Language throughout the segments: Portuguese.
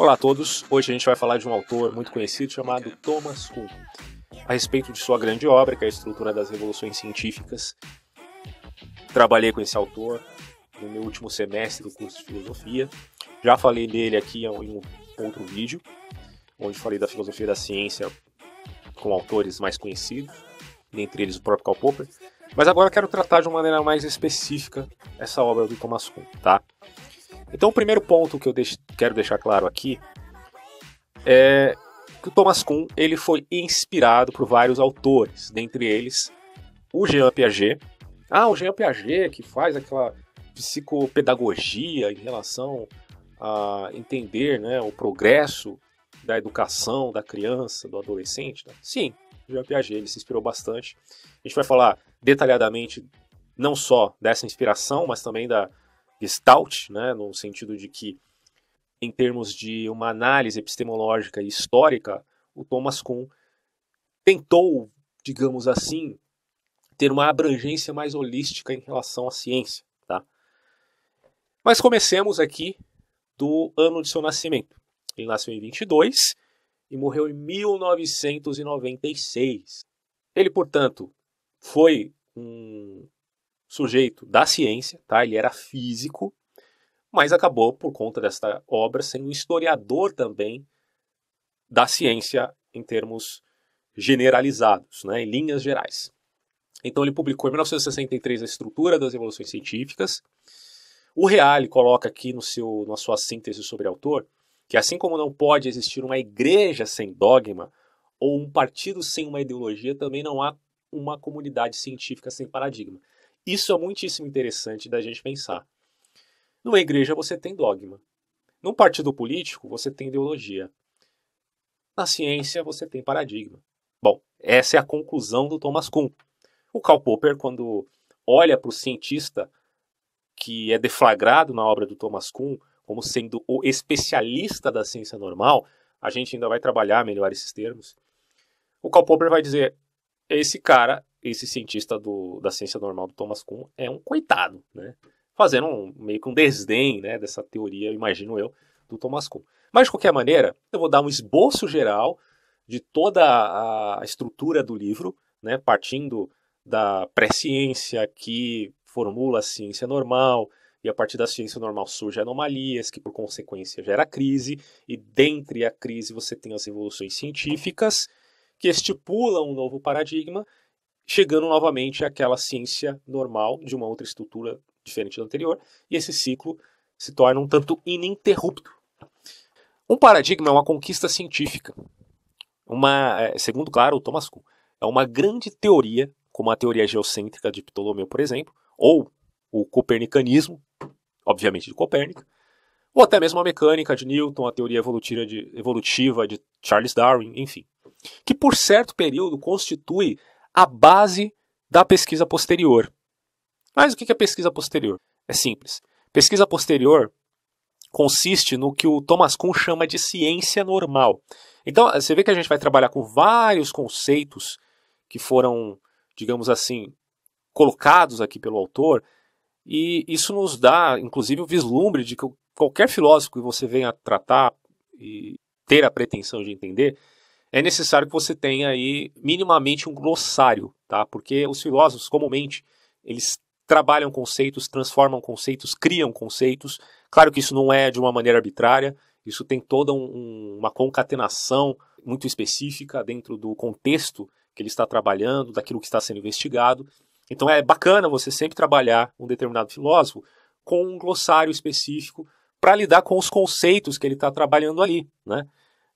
Olá a todos, hoje a gente vai falar de um autor muito conhecido chamado Thomas Kuhn, a respeito de sua grande obra, que é a Estrutura das Revoluções Científicas. Trabalhei com esse autor no meu último semestre do curso de Filosofia, já falei dele aqui em um outro vídeo, onde falei da filosofia da ciência com autores mais conhecidos, dentre eles o próprio Karl Popper. Mas agora eu quero tratar de uma maneira mais específica essa obra do Thomas Kuhn, tá? Então, o primeiro ponto que eu quero deixar claro aqui é que o Thomas Kuhn ele foi inspirado por vários autores, dentre eles o Jean Piaget. Ah, o Jean Piaget que faz aquela psicopedagogia em relação a entender né, o progresso da educação da criança, do adolescente. Né? Sim, o Jean Piaget ele se inspirou bastante. A gente vai falar detalhadamente não só dessa inspiração, mas também da, Gestalt, né, no sentido de que, em termos de uma análise epistemológica e histórica, o Thomas Kuhn tentou, digamos assim, ter uma abrangência mais holística em relação à ciência. Tá? Mas comecemos aqui do ano de seu nascimento. Ele nasceu em 22 e morreu em 1996. Ele, portanto, foi um sujeito da ciência, tá? Ele era físico, mas acabou por conta desta obra sendo um historiador também da ciência em termos generalizados, né, em linhas gerais. Então ele publicou em 1963 a estrutura das evoluções científicas. O Reale coloca aqui no seu, na sua síntese sobre o autor que assim como não pode existir uma igreja sem dogma ou um partido sem uma ideologia, também não há uma comunidade científica sem paradigma. Isso é muitíssimo interessante da gente pensar. Numa igreja você tem dogma. Num partido político você tem ideologia. Na ciência você tem paradigma. Bom, essa é a conclusão do Thomas Kuhn. O Karl Popper, quando olha para o cientista que é deflagrado na obra do Thomas Kuhn como sendo o especialista da ciência normal, a gente ainda vai trabalhar melhor esses termos. O Karl Popper vai dizer: é esse cara esse cientista do, da ciência normal do Thomas Kuhn é um coitado, né? Fazendo um, meio que um desdém né, dessa teoria, imagino eu, do Thomas Kuhn. Mas, de qualquer maneira, eu vou dar um esboço geral de toda a estrutura do livro, né, partindo da pré-ciência que formula a ciência normal, e a partir da ciência normal surgem anomalias, que por consequência gera crise, e dentre a crise você tem as revoluções científicas, que estipulam um novo paradigma, chegando novamente àquela ciência normal de uma outra estrutura diferente da anterior, e esse ciclo se torna um tanto ininterrupto. Um paradigma é uma conquista científica. Uma, é, segundo claro o Thomas Kuhn, é uma grande teoria, como a teoria geocêntrica de Ptolomeu, por exemplo, ou o copernicanismo, obviamente de Copérnico, ou até mesmo a mecânica de Newton, a teoria evolutiva de, evolutiva de Charles Darwin, enfim, que por certo período constitui a base da pesquisa posterior. Mas o que é pesquisa posterior? É simples. Pesquisa posterior consiste no que o Thomas Kuhn chama de ciência normal. Então, você vê que a gente vai trabalhar com vários conceitos que foram, digamos assim, colocados aqui pelo autor, e isso nos dá, inclusive, o vislumbre de que qualquer filósofo que você venha tratar e ter a pretensão de entender, é necessário que você tenha aí minimamente um glossário, tá? Porque os filósofos comumente eles trabalham conceitos, transformam conceitos, criam conceitos. Claro que isso não é de uma maneira arbitrária, isso tem toda um, uma concatenação muito específica dentro do contexto que ele está trabalhando, daquilo que está sendo investigado. Então é bacana você sempre trabalhar um determinado filósofo com um glossário específico para lidar com os conceitos que ele está trabalhando ali, né?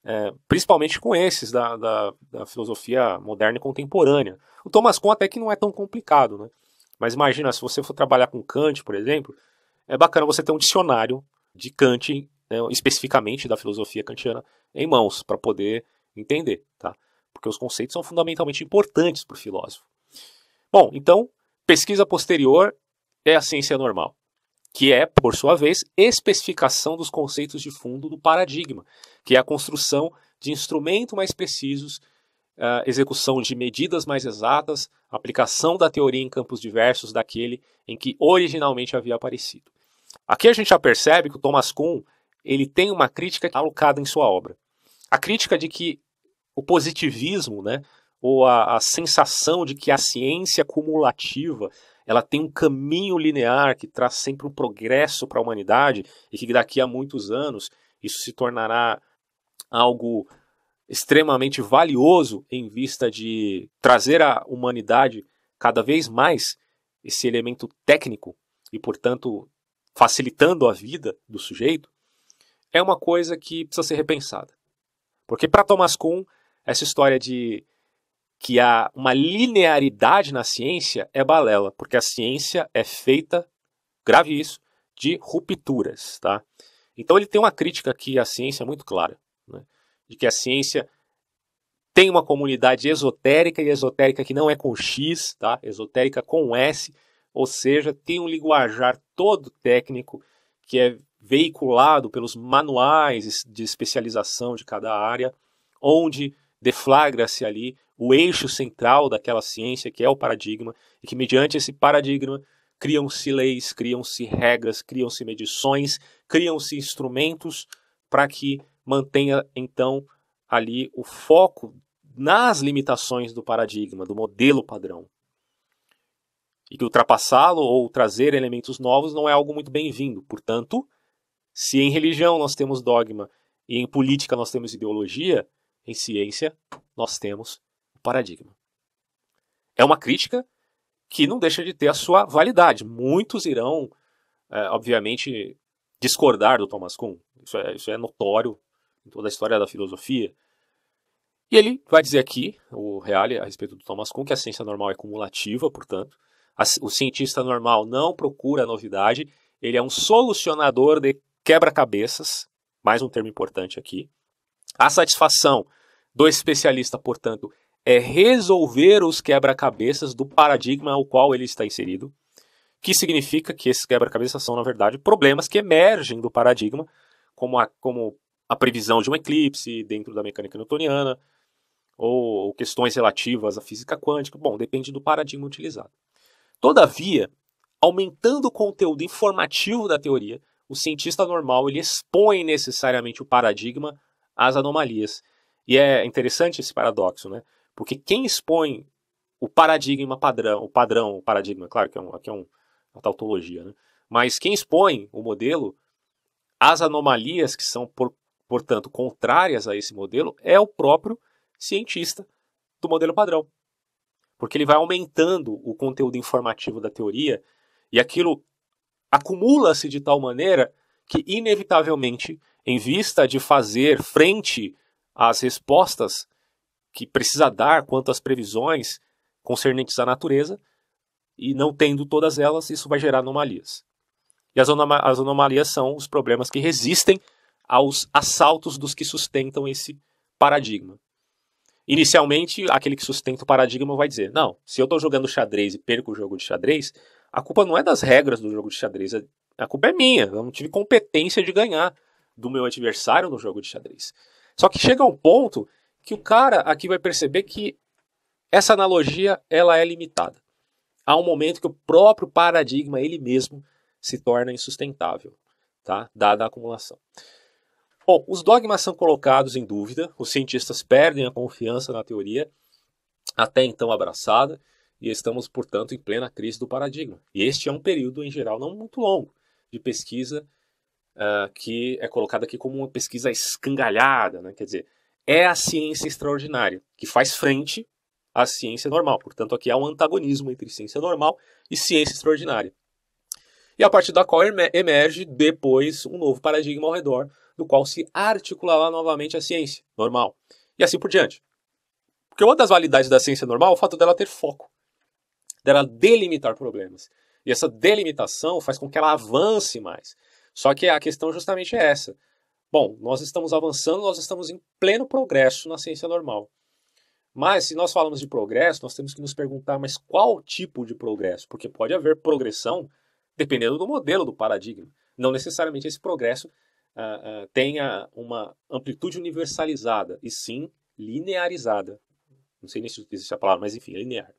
é, principalmente com esses da, da, da, filosofia moderna e contemporânea. O Thomas Kuhn até que não é tão complicado, né? Mas imagina, se você for trabalhar com Kant, por exemplo, é bacana você ter um dicionário de Kant, né, especificamente da filosofia kantiana, em mãos, para poder entender, tá? Porque os conceitos são fundamentalmente importantes para o filósofo. Bom, então, pesquisa posterior é a ciência normal que é, por sua vez, especificação dos conceitos de fundo do paradigma, que é a construção de instrumentos mais precisos, execução de medidas mais exatas, aplicação da teoria em campos diversos daquele em que originalmente havia aparecido. Aqui a gente já percebe que o Thomas Kuhn ele tem uma crítica alocada em sua obra. A crítica de que o positivismo, né, ou a, a sensação de que a ciência cumulativa ela tem um caminho linear que traz sempre um progresso para a humanidade e que daqui a muitos anos isso se tornará algo extremamente valioso em vista de trazer à humanidade cada vez mais esse elemento técnico e, portanto, facilitando a vida do sujeito, é uma coisa que precisa ser repensada. Porque para Thomas Kuhn, essa história de que há uma linearidade na ciência é balela, porque a ciência é feita, grave isso, de rupturas, tá? Então ele tem uma crítica aqui à ciência é muito clara, né? de que a ciência tem uma comunidade esotérica e esotérica que não é com X, tá? Esotérica com S, ou seja, tem um linguajar todo técnico que é veiculado pelos manuais de especialização de cada área, onde deflagra-se ali o eixo central daquela ciência, que é o paradigma, e que, mediante esse paradigma, criam-se leis, criam-se regras, criam-se medições, criam-se instrumentos para que mantenha, então, ali o foco nas limitações do paradigma, do modelo padrão. E que ultrapassá-lo ou trazer elementos novos não é algo muito bem-vindo. Portanto, se em religião nós temos dogma e em política nós temos ideologia, em ciência nós temos paradigma. É uma crítica que não deixa de ter a sua validade. Muitos irão, é, obviamente, discordar do Thomas Kuhn. Isso é, isso é notório em toda a história da filosofia. E ele vai dizer aqui, o Reale, a respeito do Thomas Kuhn, que a ciência normal é cumulativa, portanto. A, o cientista normal não procura novidade, ele é um solucionador de quebra-cabeças, mais um termo importante aqui. A satisfação do especialista, portanto, é resolver os quebra-cabeças do paradigma ao qual ele está inserido, que significa que esses quebra-cabeças são, na verdade, problemas que emergem do paradigma, como a, como a previsão de um eclipse dentro da mecânica newtoniana, ou, questões relativas à física quântica, bom, depende do paradigma utilizado. Todavia, aumentando o conteúdo informativo da teoria, o cientista normal ele expõe necessariamente o paradigma às anomalias. E é interessante esse paradoxo, né? Porque quem expõe o paradigma padrão, o padrão, o paradigma, claro que é, um, aqui é um, é uma tautologia, né? mas quem expõe o modelo, as anomalias que são, por, portanto, contrárias a esse modelo, é o próprio cientista do modelo padrão. Porque ele vai aumentando o conteúdo informativo da teoria e aquilo acumula-se de tal maneira que, inevitavelmente, em vista de fazer frente às respostas que precisa dar quanto às previsões concernentes à natureza, e não tendo todas elas, isso vai gerar anomalias. E as, as anomalias são os problemas que resistem aos assaltos dos que sustentam esse paradigma. Inicialmente, aquele que sustenta o paradigma vai dizer: não, se eu estou jogando xadrez e perco o jogo de xadrez, a culpa não é das regras do jogo de xadrez, é, a culpa é minha. Eu não tive competência de ganhar do meu adversário no jogo de xadrez. Só que chega um ponto que o cara aqui vai perceber que essa analogia ela é limitada. Há um momento que o próprio paradigma ele mesmo se torna insustentável, tá? Dada a acumulação. Bom, os dogmas são colocados em dúvida, os cientistas perdem a confiança na teoria até então abraçada e estamos, portanto, em plena crise do paradigma. E este é um período, em geral, não muito longo de pesquisa uh, que é colocada aqui como uma pesquisa escangalhada, né? quer dizer, é a ciência extraordinária, que faz frente à ciência normal. Portanto, aqui há um antagonismo entre ciência normal e ciência extraordinária. E a partir da qual emerge depois um novo paradigma ao redor do qual se articulará novamente a ciência normal. E assim por diante. Porque uma das validades da ciência normal é o fato dela ter foco, dela delimitar problemas. E essa delimitação faz com que ela avance mais. Só que a questão justamente é essa. Bom, nós estamos avançando, nós estamos em pleno progresso na ciência normal. Mas, se nós falamos de progresso, nós temos que nos perguntar, mas qual tipo de progresso? Porque pode haver progressão dependendo do modelo do paradigma. Não necessariamente esse progresso uh, uh, tenha uma amplitude universalizada, e sim linearizada. Não sei nem se existe a palavra, mas enfim, é linear.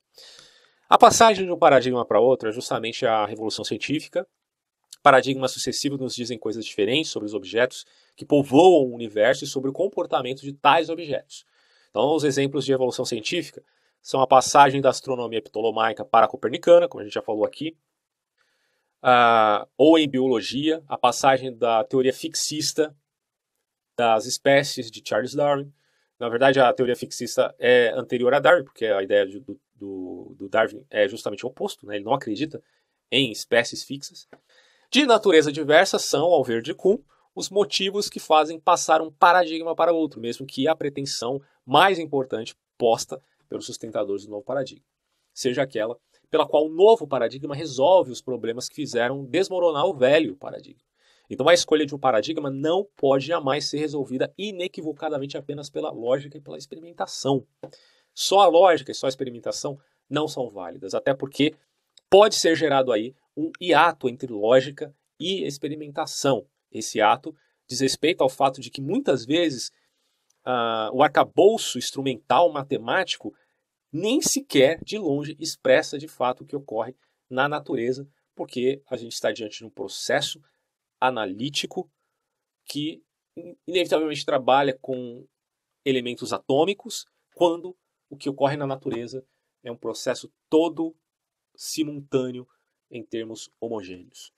A passagem de um paradigma para outro é justamente a revolução científica Paradigmas sucessivos nos dizem coisas diferentes sobre os objetos que povoam o universo e sobre o comportamento de tais objetos. Então, os exemplos de evolução científica são a passagem da astronomia ptolomaica para a copernicana, como a gente já falou aqui, uh, ou em biologia, a passagem da teoria fixista das espécies de Charles Darwin. Na verdade, a teoria fixista é anterior a Darwin, porque a ideia do, do, do Darwin é justamente o oposto, né? ele não acredita em espécies fixas. De natureza diversa são, ao ver de Kuhn, os motivos que fazem passar um paradigma para outro, mesmo que a pretensão mais importante posta pelos sustentadores do novo paradigma seja aquela pela qual o novo paradigma resolve os problemas que fizeram desmoronar o velho paradigma. Então, a escolha de um paradigma não pode jamais ser resolvida inequivocadamente apenas pela lógica e pela experimentação. Só a lógica e só a experimentação não são válidas, até porque pode ser gerado aí um hiato entre lógica e experimentação. Esse ato diz respeito ao fato de que muitas vezes uh, o arcabouço instrumental matemático nem sequer de longe expressa de fato o que ocorre na natureza, porque a gente está diante de um processo analítico que inevitavelmente trabalha com elementos atômicos, quando o que ocorre na natureza é um processo todo simultâneo em termos homogêneos.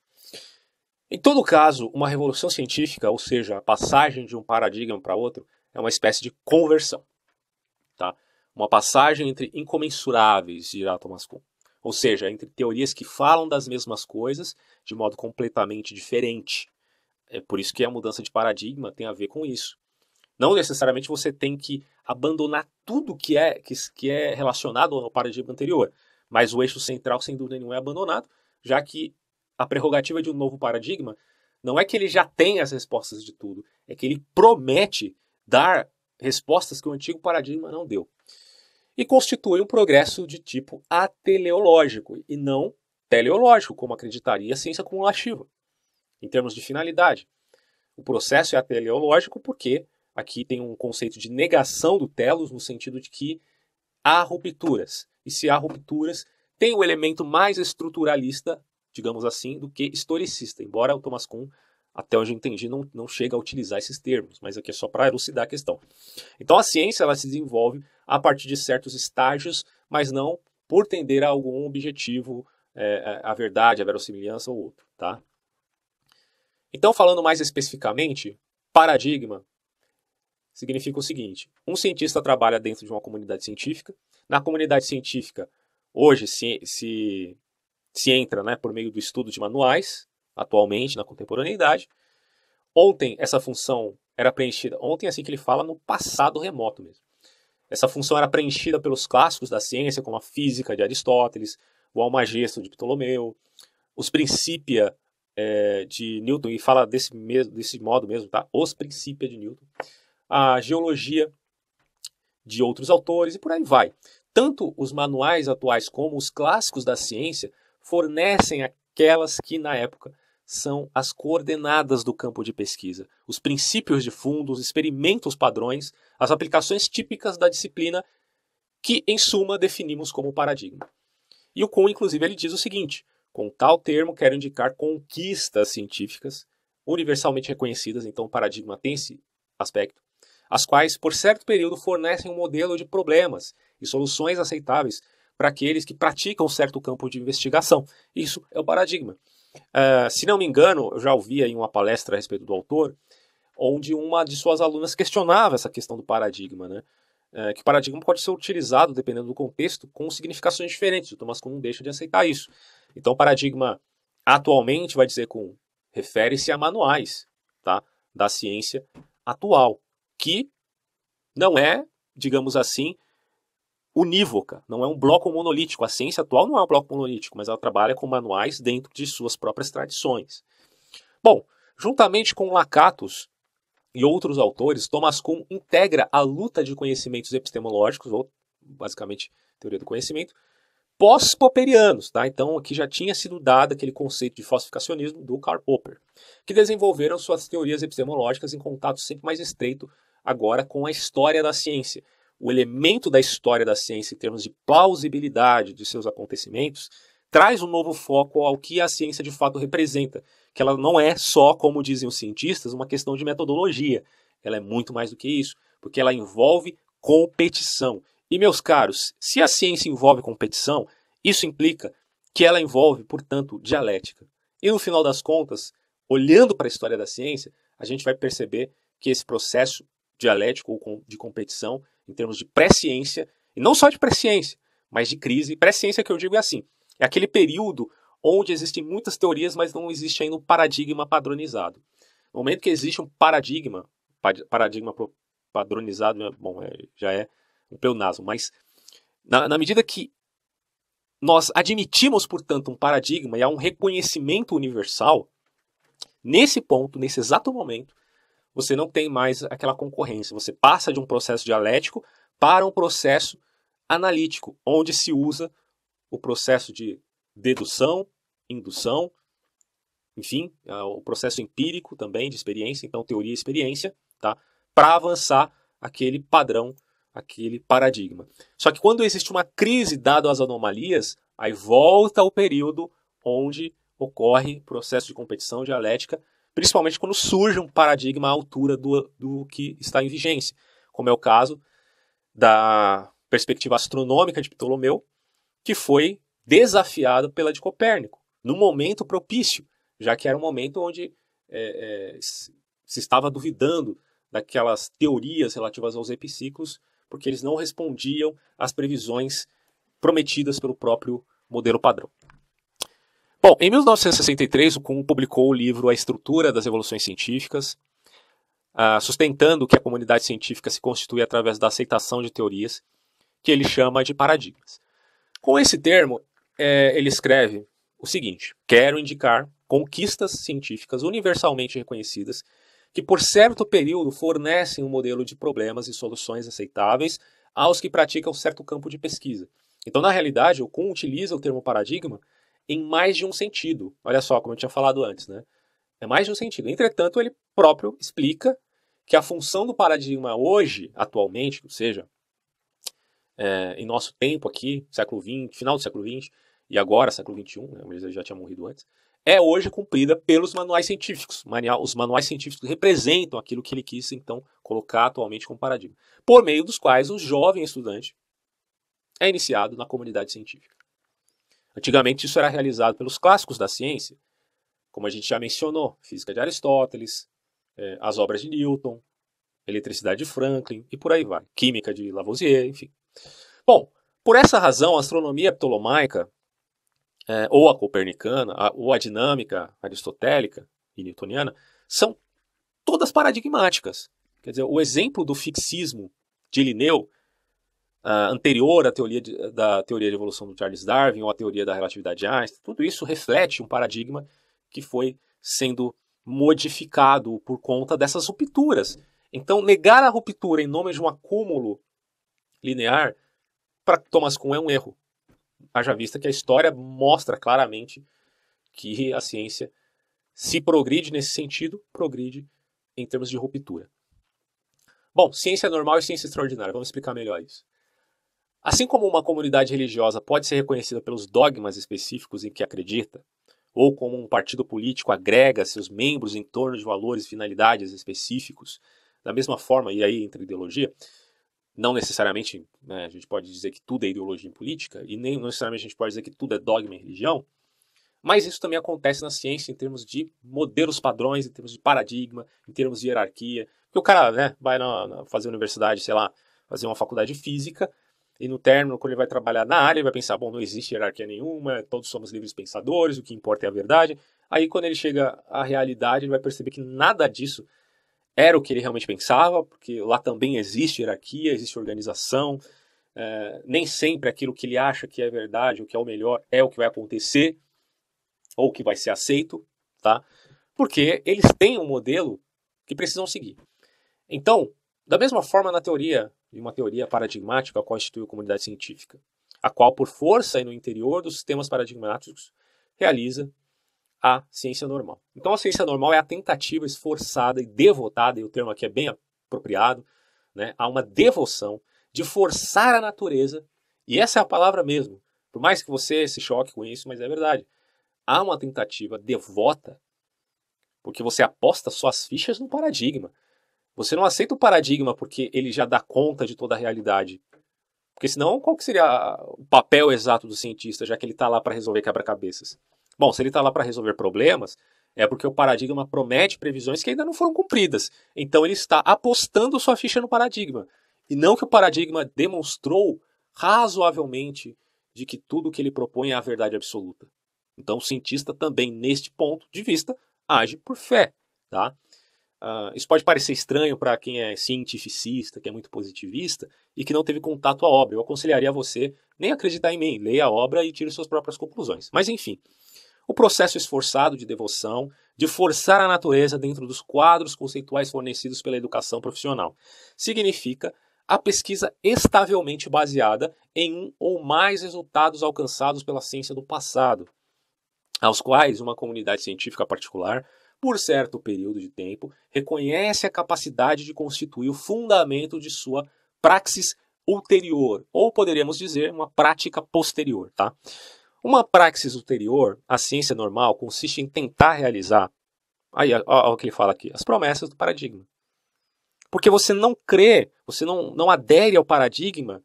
Em todo caso, uma revolução científica, ou seja, a passagem de um paradigma para outro, é uma espécie de conversão. Tá? Uma passagem entre incomensuráveis, dirá Thomas Kuhn. Ou seja, entre teorias que falam das mesmas coisas de modo completamente diferente. É por isso que a mudança de paradigma tem a ver com isso. Não necessariamente você tem que abandonar tudo que é, que, que é relacionado ao paradigma anterior, mas o eixo central, sem dúvida nenhuma, é abandonado já que a prerrogativa de um novo paradigma não é que ele já tem as respostas de tudo, é que ele promete dar respostas que o antigo paradigma não deu. E constitui um progresso de tipo ateleológico e não teleológico, como acreditaria a ciência cumulativa, em termos de finalidade. O processo é ateleológico porque aqui tem um conceito de negação do telos, no sentido de que há rupturas. E se há rupturas, tem o um elemento mais estruturalista, digamos assim, do que historicista, embora o Thomas Kuhn, até onde eu entendi, não, não chega a utilizar esses termos, mas aqui é só para elucidar a questão. Então a ciência ela se desenvolve a partir de certos estágios, mas não por tender a algum objetivo, é, é, a verdade, a verossimilhança ou outro, tá? Então, falando mais especificamente, paradigma significa o seguinte: um cientista trabalha dentro de uma comunidade científica. Na comunidade científica, hoje se, se, se entra né, por meio do estudo de manuais, atualmente, na contemporaneidade. Ontem essa função era preenchida, ontem assim que ele fala, no passado remoto mesmo. Essa função era preenchida pelos clássicos da ciência, como a física de Aristóteles, o Almagesto de Ptolomeu, os Principia é, de Newton, e fala desse, mesmo, desse modo mesmo, tá? Os Principia de Newton, a geologia de outros autores e por aí vai tanto os manuais atuais como os clássicos da ciência fornecem aquelas que, na época, são as coordenadas do campo de pesquisa, os princípios de fundo, os experimentos padrões, as aplicações típicas da disciplina que, em suma, definimos como paradigma. E o Kuhn, inclusive, ele diz o seguinte: com tal termo, quero indicar conquistas científicas universalmente reconhecidas, então o paradigma tem esse aspecto, as quais, por certo período, fornecem um modelo de problemas e soluções aceitáveis para aqueles que praticam certo campo de investigação. Isso é o paradigma. Uh, se não me engano, eu já ouvi em uma palestra a respeito do autor, onde uma de suas alunas questionava essa questão do paradigma, né? É, que o paradigma pode ser utilizado, dependendo do contexto, com significações diferentes. O Thomas Kuhn deixa de aceitar isso. Então, o paradigma atualmente vai dizer com refere-se a manuais tá, da ciência atual, que não é, digamos assim, unívoca, não é um bloco monolítico. A ciência atual não é um bloco monolítico, mas ela trabalha com manuais dentro de suas próprias tradições. Bom, juntamente com Lacatus e outros autores, Thomas Kuhn integra a luta de conhecimentos epistemológicos, ou basicamente teoria do conhecimento, pós-popperianos, tá? Então aqui já tinha sido dado aquele conceito de falsificacionismo do Karl Popper, que desenvolveram suas teorias epistemológicas em contato sempre mais estreito agora com a história da ciência o elemento da história da ciência em termos de plausibilidade de seus acontecimentos, traz um novo foco ao que a ciência de fato representa, que ela não é só, como dizem os cientistas, uma questão de metodologia. Ela é muito mais do que isso, porque ela envolve competição. E, meus caros, se a ciência envolve competição, isso implica que ela envolve, portanto, dialética. E no final das contas, olhando para a história da ciência, a gente vai perceber que esse processo dialético ou de competição em termos de presciência, e não só de presciência, mas de crise. Presciência que eu digo é assim: é aquele período onde existem muitas teorias, mas não existe ainda um paradigma padronizado. No momento que existe um paradigma, paradigma padronizado, é, bom, é, já é um peonazo, mas na, na medida que nós admitimos, portanto, um paradigma e há um reconhecimento universal, nesse ponto, nesse exato momento, você não tem mais aquela concorrência. Você passa de um processo dialético para um processo analítico, onde se usa o processo de dedução, indução, enfim, é, o processo empírico também de experiência, então teoria e experiência, tá? para avançar aquele padrão, aquele paradigma. Só que quando existe uma crise dado às anomalias, aí volta o período onde ocorre processo de competição dialética principalmente quando surge um paradigma à altura do, do que está em vigência, como é o caso da perspectiva astronômica de Ptolomeu, que foi desafiado pela de Copérnico, no momento propício, já que era um momento onde é, é, se estava duvidando daquelas teorias relativas aos epiciclos, porque eles não respondiam às previsões prometidas pelo próprio modelo padrão. Bom, em 1963, o Kuhn publicou o livro A Estrutura das Evoluções Científicas, ah, sustentando que a comunidade científica se constitui através da aceitação de teorias, que ele chama de paradigmas. Com esse termo, é, ele escreve o seguinte: quero indicar conquistas científicas universalmente reconhecidas que, por certo período, fornecem um modelo de problemas e soluções aceitáveis aos que praticam certo campo de pesquisa. Então, na realidade, o Kuhn utiliza o termo paradigma em mais de um sentido. Olha só, como eu tinha falado antes, né? É mais de um sentido. Entretanto, ele próprio explica que a função do paradigma hoje, atualmente, ou seja, é, em nosso tempo aqui, século XX, final do século XX e agora, século XXI, né, ele já tinha morrido antes, é hoje cumprida pelos manuais científicos. Os manuais científicos representam aquilo que ele quis, então, colocar atualmente como paradigma, por meio dos quais o jovem estudante é iniciado na comunidade científica. Antigamente isso era realizado pelos clássicos da ciência, como a gente já mencionou, física de Aristóteles, eh, as obras de Newton, eletricidade de Franklin e por aí vai, química de Lavoisier, enfim. Bom, por essa razão, a astronomia ptolomaica, eh, ou a copernicana, a, ou a dinâmica aristotélica e newtoniana, são todas paradigmáticas. Quer dizer, o exemplo do fixismo de Linneu uh, anterior à teoria de, da teoria de evolução do Charles Darwin ou à teoria da relatividade de Einstein, tudo isso reflete um paradigma que foi sendo modificado por conta dessas rupturas. Então, negar a ruptura em nome de um acúmulo linear para Thomas Kuhn é um erro. Haja vista que a história mostra claramente que a ciência se progride nesse sentido, progride em termos de ruptura. Bom, ciência normal e ciência extraordinária. Vamos explicar melhor isso. Assim como uma comunidade religiosa pode ser reconhecida pelos dogmas específicos em que acredita, ou como um partido político agrega seus membros em torno de valores e finalidades específicos, da mesma forma, e aí entre ideologia, não necessariamente né, a gente pode dizer que tudo é ideologia em política, e nem necessariamente a gente pode dizer que tudo é dogma em religião, mas isso também acontece na ciência em termos de modelos padrões, em termos de paradigma, em termos de hierarquia. Porque o cara né, vai na, na fazer universidade, sei lá, fazer uma faculdade de física, e no término, quando ele vai trabalhar na área, ele vai pensar: bom, não existe hierarquia nenhuma, todos somos livres pensadores, o que importa é a verdade. Aí, quando ele chega à realidade, ele vai perceber que nada disso era o que ele realmente pensava, porque lá também existe hierarquia, existe organização. É, nem sempre aquilo que ele acha que é verdade, o que é o melhor, é o que vai acontecer ou que vai ser aceito, tá? Porque eles têm um modelo que precisam seguir. Então, da mesma forma na teoria de uma teoria paradigmática constitui a comunidade científica, a qual, por força e no interior dos sistemas paradigmáticos, realiza a ciência normal. Então, a ciência normal é a tentativa esforçada e devotada, e o termo aqui é bem apropriado, né, a uma devoção de forçar a natureza, e essa é a palavra mesmo, por mais que você se choque com isso, mas é verdade. Há uma tentativa devota, porque você aposta suas fichas no paradigma. Você não aceita o paradigma porque ele já dá conta de toda a realidade. Porque senão, qual que seria o papel exato do cientista, já que ele está lá para resolver quebra-cabeças? Bom, se ele está lá para resolver problemas, é porque o paradigma promete previsões que ainda não foram cumpridas. Então ele está apostando sua ficha no paradigma. E não que o paradigma demonstrou razoavelmente de que tudo que ele propõe é a verdade absoluta. Então o cientista também, neste ponto de vista, age por fé. Tá? Uh, isso pode parecer estranho para quem é cientificista, que é muito positivista e que não teve contato à obra. Eu aconselharia você nem acreditar em mim, leia a obra e tire suas próprias conclusões. Mas enfim, o processo esforçado de devoção, de forçar a natureza dentro dos quadros conceituais fornecidos pela educação profissional, significa a pesquisa estavelmente baseada em um ou mais resultados alcançados pela ciência do passado, aos quais uma comunidade científica particular por certo período de tempo, reconhece a capacidade de constituir o fundamento de sua praxis ulterior, ou poderíamos dizer, uma prática posterior, tá? Uma praxis ulterior, a ciência normal, consiste em tentar realizar, aí, o que ele fala aqui, as promessas do paradigma. Porque você não crê, você não, não adere ao paradigma,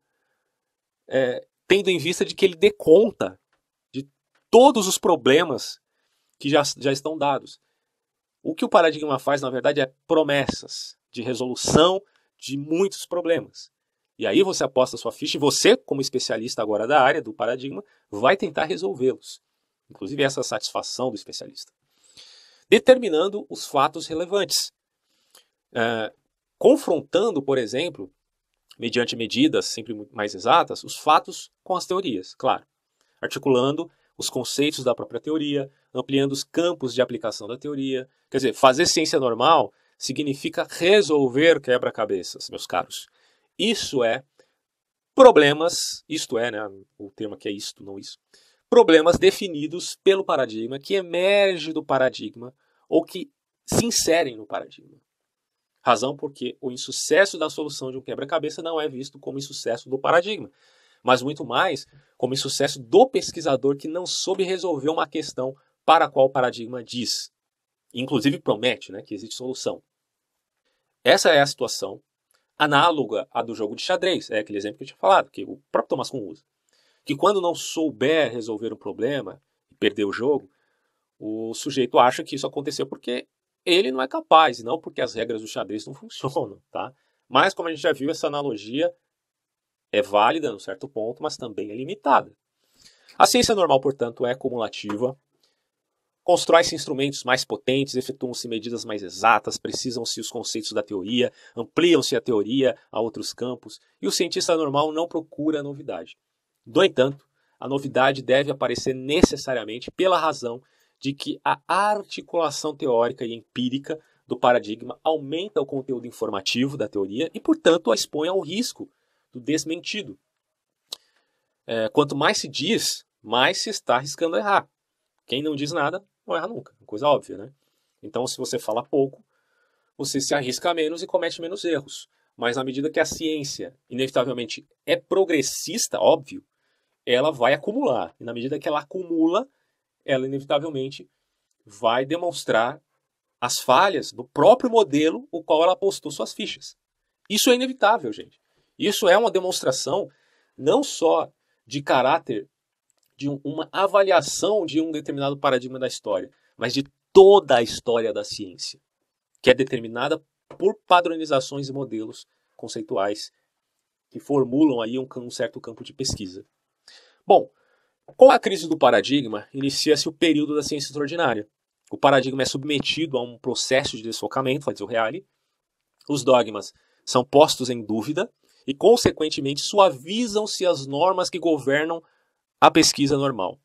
é, tendo em vista de que ele dê conta de todos os problemas que já, já estão dados. O que o paradigma faz, na verdade, é promessas de resolução de muitos problemas. E aí você aposta sua ficha e você, como especialista agora da área do paradigma, vai tentar resolvê-los. Inclusive essa satisfação do especialista. Determinando os fatos relevantes. É, confrontando, por exemplo, mediante medidas sempre mais exatas, os fatos com as teorias, claro. Articulando os conceitos da própria teoria, ampliando os campos de aplicação da teoria. Quer dizer, fazer ciência normal significa resolver quebra-cabeças, meus caros. Isso é problemas, isto é, né, o termo que é isto, não isso. Problemas definidos pelo paradigma, que emerge do paradigma ou que se inserem no paradigma. Razão porque o insucesso da solução de um quebra-cabeça não é visto como insucesso do paradigma, mas muito mais como insucesso do pesquisador que não soube resolver uma questão para a qual o paradigma diz. Inclusive promete né, que existe solução. Essa é a situação análoga à do jogo de xadrez, é aquele exemplo que eu tinha falado, que o próprio Thomas Kuhn usa. Que quando não souber resolver um problema e perder o jogo, o sujeito acha que isso aconteceu porque ele não é capaz, e não porque as regras do xadrez não funcionam, tá? Mas como a gente já viu, essa analogia é válida num certo ponto, mas também é limitada. A ciência normal, portanto, é acumulativa. Constrói-se instrumentos mais potentes, efetuam-se medidas mais exatas, precisam-se os conceitos da teoria, ampliam-se a teoria a outros campos, e o cientista normal não procura a novidade. No entanto, a novidade deve aparecer necessariamente pela razão de que a articulação teórica e empírica do paradigma aumenta o conteúdo informativo da teoria e, portanto, a expõe ao risco do desmentido. É, quanto mais se diz, mais se está arriscando a errar. Quem não diz nada, não erra nunca. Coisa óbvia, né? Então, se você fala pouco, você se arrisca menos e comete menos erros. Mas na medida que a ciência, inevitavelmente, é progressista, óbvio, ela vai acumular. E na medida que ela acumula, ela inevitavelmente vai demonstrar as falhas do próprio modelo o qual ela postou suas fichas. Isso é inevitável, gente. Isso é uma demonstração não só de caráter, de uma avaliação de um determinado paradigma da história, mas de toda a história da ciência, que é determinada por padronizações e modelos conceituais que formulam aí um, um certo campo de pesquisa. Bom, com a crise do paradigma, inicia-se o período da ciência extraordinária. O paradigma é submetido a um processo de deslocamento, vai dizer o Reale. Os dogmas são postos em dúvida e, consequentemente, suavizam-se as normas que governam a pesquisa normal.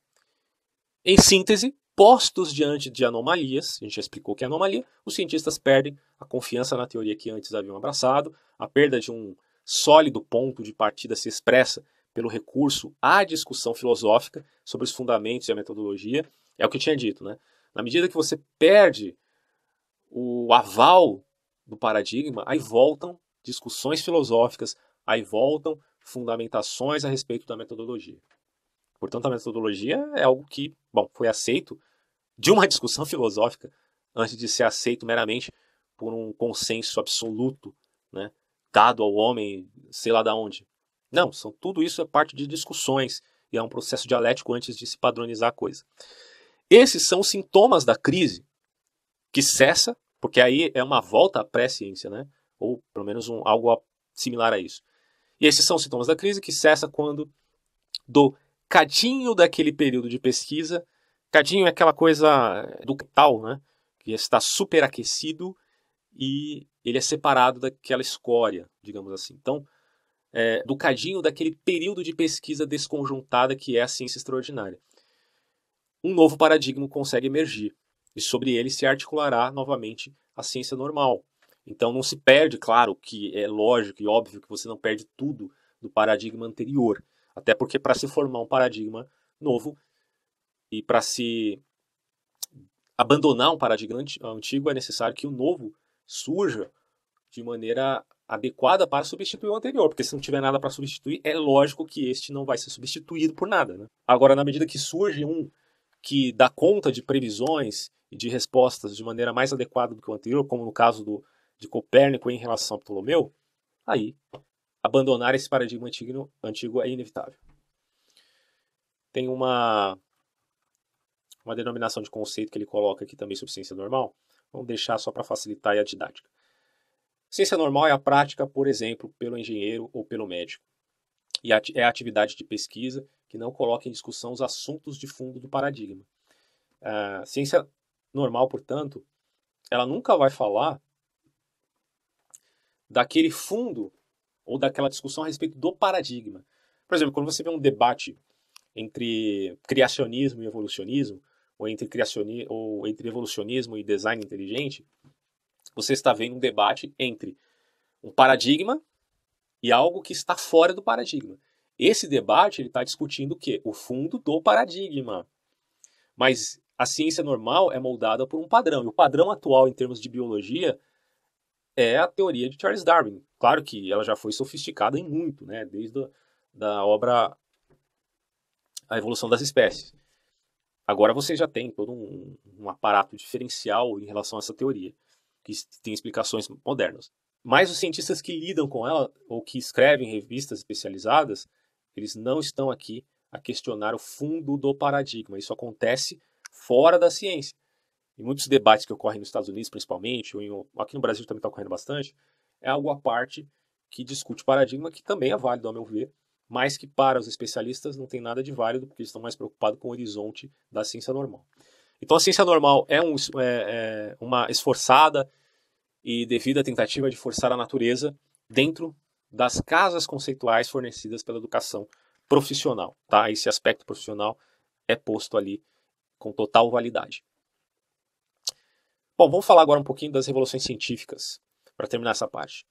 Em síntese, postos diante de anomalias, a gente já explicou que é anomalia, os cientistas perdem a confiança na teoria que antes haviam abraçado, a perda de um sólido ponto de partida se expressa pelo recurso à discussão filosófica sobre os fundamentos e a metodologia. É o que eu tinha dito, né? Na medida que você perde o aval do paradigma, aí voltam discussões filosóficas, aí voltam fundamentações a respeito da metodologia. Portanto, a metodologia é algo que, bom, foi aceito de uma discussão filosófica antes de ser aceito meramente por um consenso absoluto, né, dado ao homem, sei lá da onde. Não, são tudo isso é parte de discussões e é um processo dialético antes de se padronizar a coisa. Esses são os sintomas da crise que cessa, porque aí é uma volta à pré-ciência, né? Ou pelo menos um, algo similar a isso. E esses são os sintomas da crise que cessa quando do cadinho daquele período de pesquisa, cadinho é aquela coisa do tal, né? Que está superaquecido e ele é separado daquela escória, digamos assim. Então, é, do cadinho daquele período de pesquisa desconjuntada que é a ciência extraordinária. Um novo paradigma consegue emergir e sobre ele se articulará novamente a ciência normal, então não se perde, claro, que é lógico e óbvio que você não perde tudo do paradigma anterior. Até porque para se formar um paradigma novo e para se abandonar um paradigma antigo é necessário que o novo surja de maneira adequada para substituir o anterior, porque se não tiver nada para substituir, é lógico que este não vai ser substituído por nada. Né? Agora, na medida que surge um que dá conta de previsões e de respostas de maneira mais adequada do que o anterior, como no caso do de Copérnico em relação a Ptolomeu, aí abandonar esse paradigma antigo, antigo é inevitável. Tem uma, uma denominação de conceito que ele coloca aqui também sobre ciência normal. Vamos deixar só para facilitar a didática. Ciência normal é a prática, por exemplo, pelo engenheiro ou pelo médico. E é a atividade de pesquisa que não coloca em discussão os assuntos de fundo do paradigma. A ah, ciência normal, portanto, ela nunca vai falar daquele fundo ou daquela discussão a respeito do paradigma. Por exemplo, quando você vê um debate entre criacionismo e evolucionismo, ou entre, criacioni ou entre evolucionismo e design inteligente, você está vendo um debate entre um paradigma e algo que está fora do paradigma. Esse debate ele está discutindo o quê? O fundo do paradigma. Mas a ciência normal é moldada por um padrão. E o padrão atual em termos de biologia é a teoria de Charles Darwin. Claro que ela já foi sofisticada em muito, né? Desde a, da obra A Evolução das Espécies. Agora você já tem todo um, um aparato diferencial em relação a essa teoria, que tem explicações modernas. Mas os cientistas que lidam com ela ou que escrevem revistas especializadas, eles não estão aqui a questionar o fundo do paradigma. Isso acontece fora da ciência e muitos debates que ocorrem nos Estados Unidos, principalmente, ou em, aqui no Brasil também está ocorrendo bastante, é algo à parte que discute paradigma, que também é válido, ao meu ver, mas que para os especialistas não tem nada de válido, porque eles estão mais preocupados com o horizonte da ciência normal. Então, a ciência normal é, um, é, é uma esforçada e devida tentativa de forçar a natureza dentro das casas conceituais fornecidas pela educação profissional. Tá? Esse aspecto profissional é posto ali com total validade. Bom, vamos falar agora um pouquinho das revoluções científicas, para terminar essa parte.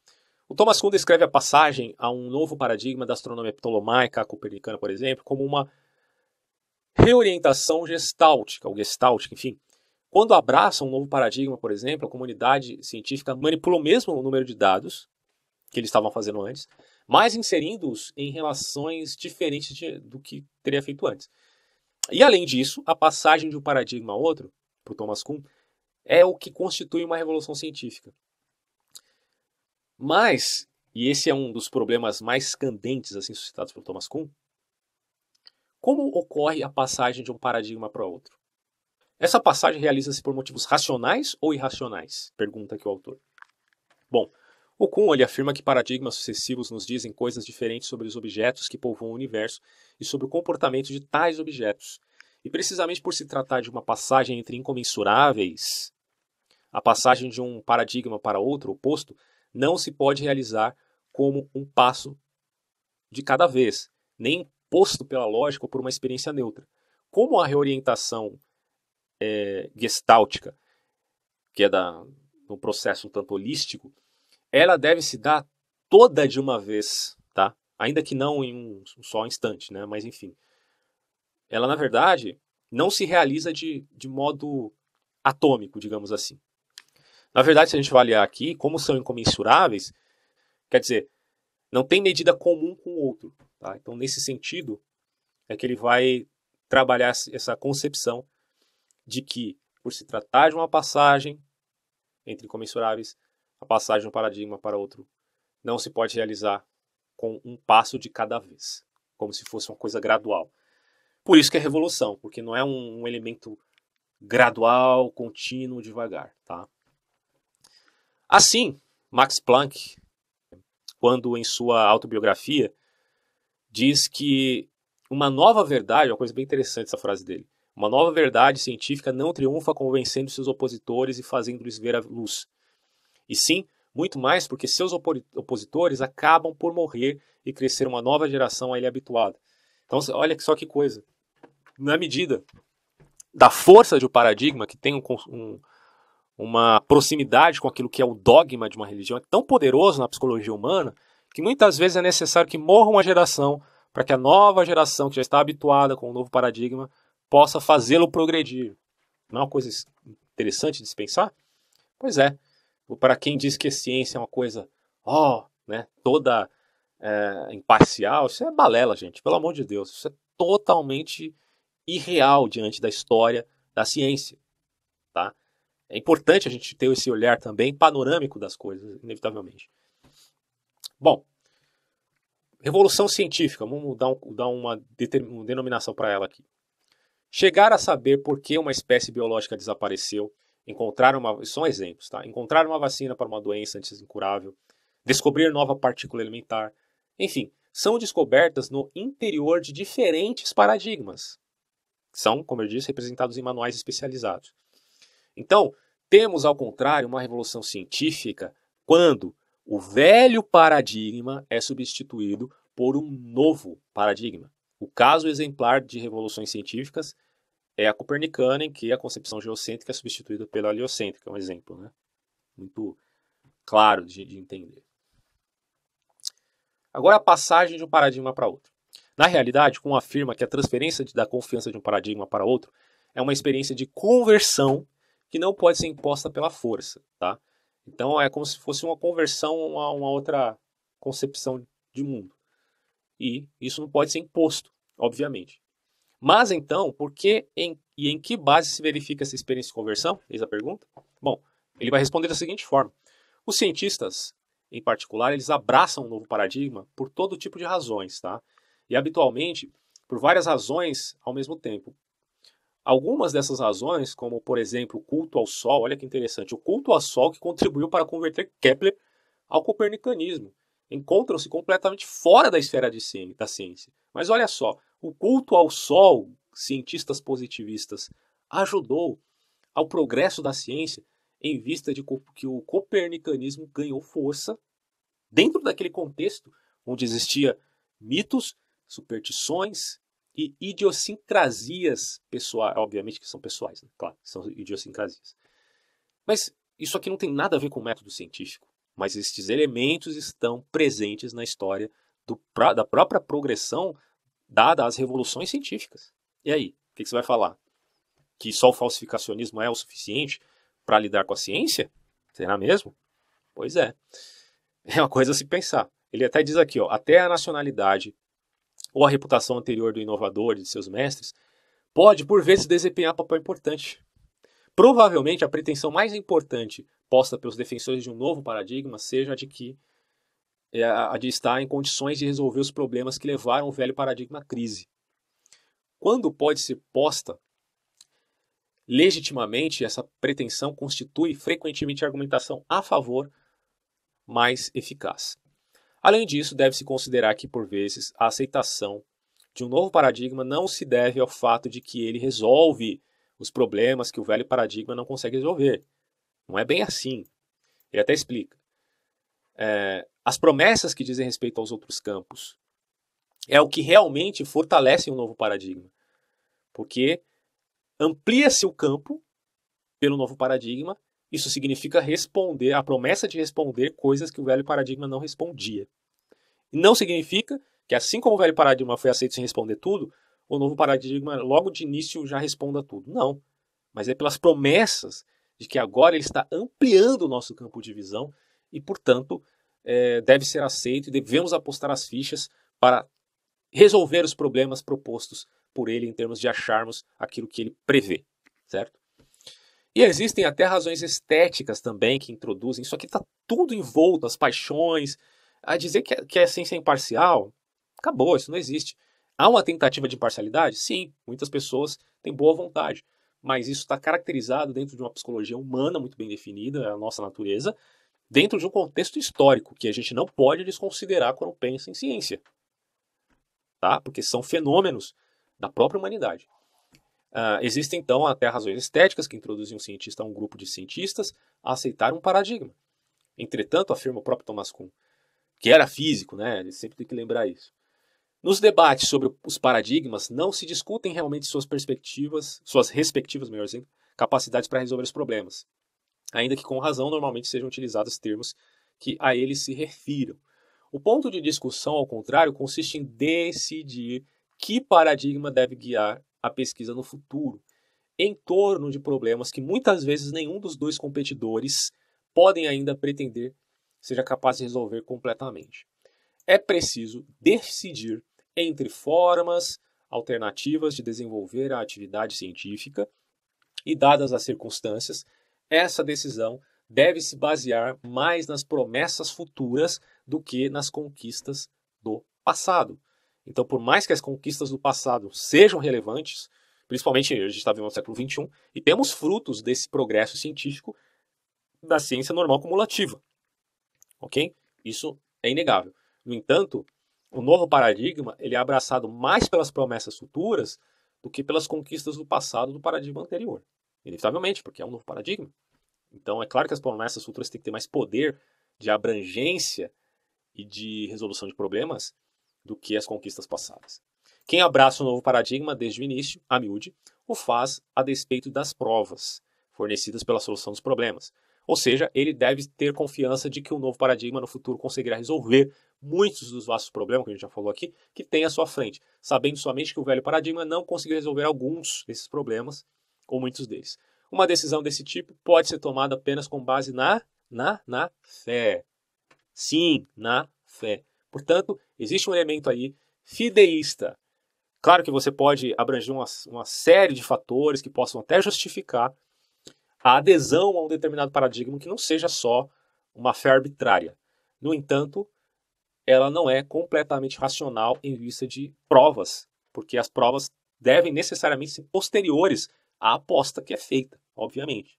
O Thomas Kuhn descreve a passagem a um novo paradigma da astronomia ptolomaica, copernicana, por exemplo, como uma reorientação gestáltica, ou gestáltica, enfim. Quando abraça um novo paradigma, por exemplo, a comunidade científica manipulou mesmo o número de dados que eles estavam fazendo antes, mas inserindo-os em relações diferentes de, do que teria feito antes. E além disso, a passagem de um paradigma a outro, para Thomas Kuhn, é o que constitui uma revolução científica. Mas, e esse é um dos problemas mais candentes assim suscitados por Thomas Kuhn, como ocorre a passagem de um paradigma para outro? Essa passagem realiza-se por motivos racionais ou irracionais? Pergunta aqui o autor. Bom, o Kuhn ele afirma que paradigmas sucessivos nos dizem coisas diferentes sobre os objetos que povoam o universo e sobre o comportamento de tais objetos. E precisamente por se tratar de uma passagem entre incomensuráveis, a passagem de um paradigma para outro, oposto, não se pode realizar como um passo de cada vez, nem posto pela lógica ou por uma experiência neutra. Como a reorientação é, gestáltica, que é da, um processo um tanto holístico, ela deve se dar toda de uma vez, tá? Ainda que não em um só instante, né? Mas enfim. Ela, na verdade, não se realiza de, de modo atômico, digamos assim. Na verdade, se a gente avaliar aqui, como são incomensuráveis, quer dizer, não tem medida comum com o outro. Tá? Então, nesse sentido, é que ele vai trabalhar essa concepção de que, por se tratar de uma passagem entre incomensuráveis, a passagem de um paradigma para outro não se pode realizar com um passo de cada vez, como se fosse uma coisa gradual. Por isso que é revolução, porque não é um, um elemento gradual, contínuo, devagar, tá? Assim, Max Planck, quando em sua autobiografia, diz que uma nova verdade, uma coisa bem interessante essa frase dele, uma nova verdade científica não triunfa convencendo seus opositores e fazendo-lhes ver a luz. E sim, muito mais porque seus opositores acabam por morrer e crescer uma nova geração a ele habituada. Então, olha só que coisa. Na medida da força de um paradigma que tem um, um uma proximidade com aquilo que é o dogma de uma religião é tão poderoso na psicologia humana que muitas vezes é necessário que morra uma geração para que a nova geração que já está habituada com o novo paradigma possa fazê-lo progredir. Não é uma coisa interessante de se pensar? Pois é. Para quem diz que a ciência é uma coisa, ó, oh, né, toda é, imparcial, isso é balela, gente. Pelo amor de Deus, isso é totalmente irreal diante da história da ciência, tá? É importante a gente ter esse olhar também panorâmico das coisas, inevitavelmente. Bom, revolução científica, vamos dar, um, dar uma, uma denominação para ela aqui. Chegar a saber por que uma espécie biológica desapareceu, encontrar uma, são exemplos, tá? Encontrar uma vacina para uma doença antes incurável, descobrir nova partícula elementar, enfim, são descobertas no interior de diferentes paradigmas. São, como eu disse, representados em manuais especializados. Então, temos, ao contrário, uma revolução científica quando o velho paradigma é substituído por um novo paradigma. O caso exemplar de revoluções científicas é a copernicana, em que a concepção geocêntrica é substituída pela heliocêntrica, é um exemplo né? muito claro de, de entender. Agora a passagem de um paradigma para outro. Na realidade, Kuhn afirma que a transferência da confiança de um paradigma para outro é uma experiência de conversão que não pode ser imposta pela força, tá? Então é como se fosse uma conversão a uma outra concepção de mundo. E isso não pode ser imposto, obviamente. Mas então, por que em, e em que base se verifica essa experiência de conversão? Eis a pergunta. Bom, ele vai responder da seguinte forma: os cientistas, em particular, eles abraçam um novo paradigma por todo tipo de razões, tá? E habitualmente por várias razões ao mesmo tempo. Algumas dessas razões, como por exemplo o culto ao Sol, olha que interessante, o culto ao Sol que contribuiu para converter Kepler ao copernicanismo, encontram-se completamente fora da esfera ci da ciência. Mas olha só, o culto ao Sol, cientistas positivistas, ajudou ao progresso da ciência em vista de que o copernicanismo ganhou força dentro daquele contexto onde existia mitos, superstições, e idiosincrasias pessoais, obviamente que são pessoais, né? claro, são idiosincrasias. Mas isso aqui não tem nada a ver com o método científico, mas estes elementos estão presentes na história do, da própria progressão dada às revoluções científicas. E aí, o que, você vai falar? Que só o falsificacionismo é o suficiente para lidar com a ciência? Será mesmo? Pois é. É uma coisa a se pensar. Ele até diz aqui, ó, até a nacionalidade ou a reputação anterior do inovador e de seus mestres, pode, por vezes, desempenhar papel importante. Provavelmente, a pretensão mais importante posta pelos defensores de um novo paradigma seja a de que é, a de estar em condições de resolver os problemas que levaram o velho paradigma à crise. Quando pode ser posta legitimamente, essa pretensão constitui frequentemente argumentação a favor mais eficaz. Além disso, deve-se considerar que, por vezes, a aceitação de um novo paradigma não se deve ao fato de que ele resolve os problemas que o velho paradigma não consegue resolver. Não é bem assim. Ele até explica. É, as promessas que dizem respeito aos outros campos é o que realmente fortalece um novo paradigma. Porque amplia-se o campo pelo novo paradigma isso significa responder, a promessa de responder coisas que o velho paradigma não respondia. Não significa que, assim como o velho paradigma foi aceito sem responder tudo, o novo paradigma logo de início já responda tudo. Não. Mas é pelas promessas de que agora ele está ampliando o nosso campo de visão e, portanto, é, deve ser aceito e devemos apostar as fichas para resolver os problemas propostos por ele em termos de acharmos aquilo que ele prevê, certo? E existem até razões estéticas também que introduzem. Isso aqui está tudo envolto, as paixões. A dizer que, é, que a ciência é assim imparcial, acabou, isso não existe. Há uma tentativa de imparcialidade? Sim, muitas pessoas têm boa vontade. Mas isso está caracterizado dentro de uma psicologia humana muito bem definida, é a nossa natureza, dentro de um contexto histórico que a gente não pode desconsiderar quando pensa em ciência. Tá? Porque são fenômenos da própria humanidade. Uh, existem, então, até razões estéticas que introduzem um cientista a um grupo de cientistas a aceitar um paradigma. Entretanto, afirma o próprio Thomas Kuhn, que era físico, né? Ele sempre tem que lembrar isso. Nos debates sobre os paradigmas, não se discutem realmente suas perspectivas, suas respectivas, melhor dizendo, capacidades para resolver os problemas. Ainda que com razão normalmente sejam utilizados termos que a eles se refiram. O ponto de discussão, ao contrário, consiste em decidir que paradigma deve guiar a pesquisa no futuro, em torno de problemas que muitas vezes nenhum dos dois competidores podem ainda pretender seja capaz de resolver completamente. É preciso decidir entre formas alternativas de desenvolver a atividade científica e, dadas as circunstâncias, essa decisão deve se basear mais nas promessas futuras do que nas conquistas do passado. Então, por mais que as conquistas do passado sejam relevantes, principalmente a gente está vivendo no século XXI, e temos frutos desse progresso científico da ciência normal cumulativa. Ok? Isso é inegável. No entanto, o novo paradigma ele é abraçado mais pelas promessas futuras do que pelas conquistas do passado do paradigma anterior. Inevitavelmente, porque é um novo paradigma. Então, é claro que as promessas futuras têm que ter mais poder de abrangência e de resolução de problemas do que as conquistas passadas. Quem abraça o novo paradigma desde o início, a miúde, o faz a despeito das provas fornecidas pela solução dos problemas. Ou seja, ele deve ter confiança de que o novo paradigma no futuro conseguirá resolver muitos dos vastos problemas que a gente já falou aqui, que tem à sua frente, sabendo somente que o velho paradigma não conseguiu resolver alguns desses problemas, ou muitos deles. Uma decisão desse tipo pode ser tomada apenas com base na, na, na fé. Sim, na fé. Portanto, existe um elemento aí fideísta. Claro que você pode abranger uma, uma série de fatores que possam até justificar a adesão a um determinado paradigma que não seja só uma fé arbitrária. No entanto, ela não é completamente racional em vista de provas, porque as provas devem necessariamente ser posteriores à aposta que é feita, obviamente.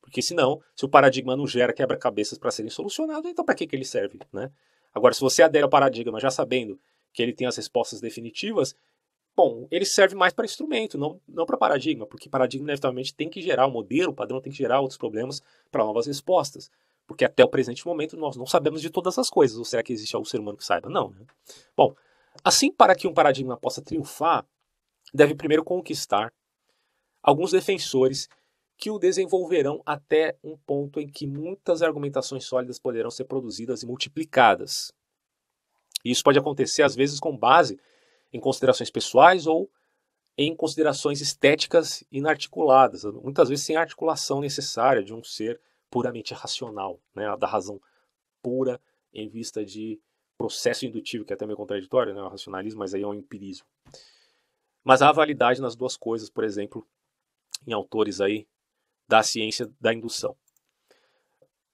Porque senão, se o paradigma não gera quebra-cabeças para serem solucionados, então para que, que ele serve, né? Agora, se você adere ao paradigma já sabendo que ele tem as respostas definitivas, bom, ele serve mais para instrumento, não, não para paradigma, porque paradigma inevitavelmente tem que gerar, o um modelo, o padrão tem que gerar outros problemas para novas respostas. Porque até o presente momento nós não sabemos de todas as coisas, ou será que existe algum ser humano que saiba? Não. Né? Bom, assim, para que um paradigma possa triunfar, deve primeiro conquistar alguns defensores que o desenvolverão até um ponto em que muitas argumentações sólidas poderão ser produzidas e multiplicadas. E isso pode acontecer, às vezes, com base em considerações pessoais ou em considerações estéticas inarticuladas, muitas vezes sem articulação necessária de um ser puramente racional, né, da razão pura em vista de processo indutivo, que é até meio contraditório, né, o racionalismo, mas aí é um empirismo. Mas há validade nas duas coisas, por exemplo, em autores aí da ciência da indução.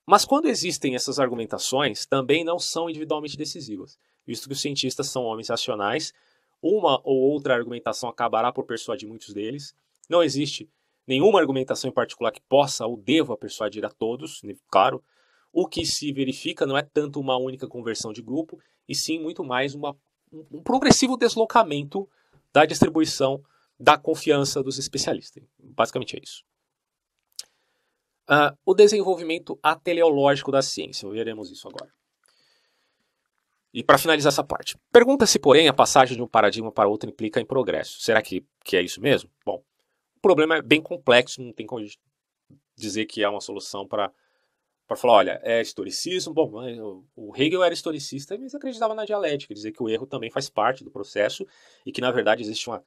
Mas quando existem essas argumentações, também não são individualmente decisivas, visto que os cientistas são homens racionais, uma ou outra argumentação acabará por persuadir muitos deles. Não existe nenhuma argumentação em particular que possa ou deva persuadir a todos, né, claro. O que se verifica não é tanto uma única conversão de grupo, e sim muito mais uma, um progressivo deslocamento da distribuição da confiança dos especialistas. Basicamente é isso. Uh, o desenvolvimento ateleológico da ciência. Veremos isso agora. E para finalizar essa parte, pergunta se, porém, a passagem de um paradigma para outro implica em progresso. Será que, que é isso mesmo? Bom, o problema é bem complexo, não tem como dizer que é uma solução para para falar, olha, é historicismo. Bom, o Hegel era historicista, mas acreditava na dialética, dizer que o erro também faz parte do processo e que, na verdade, existe uma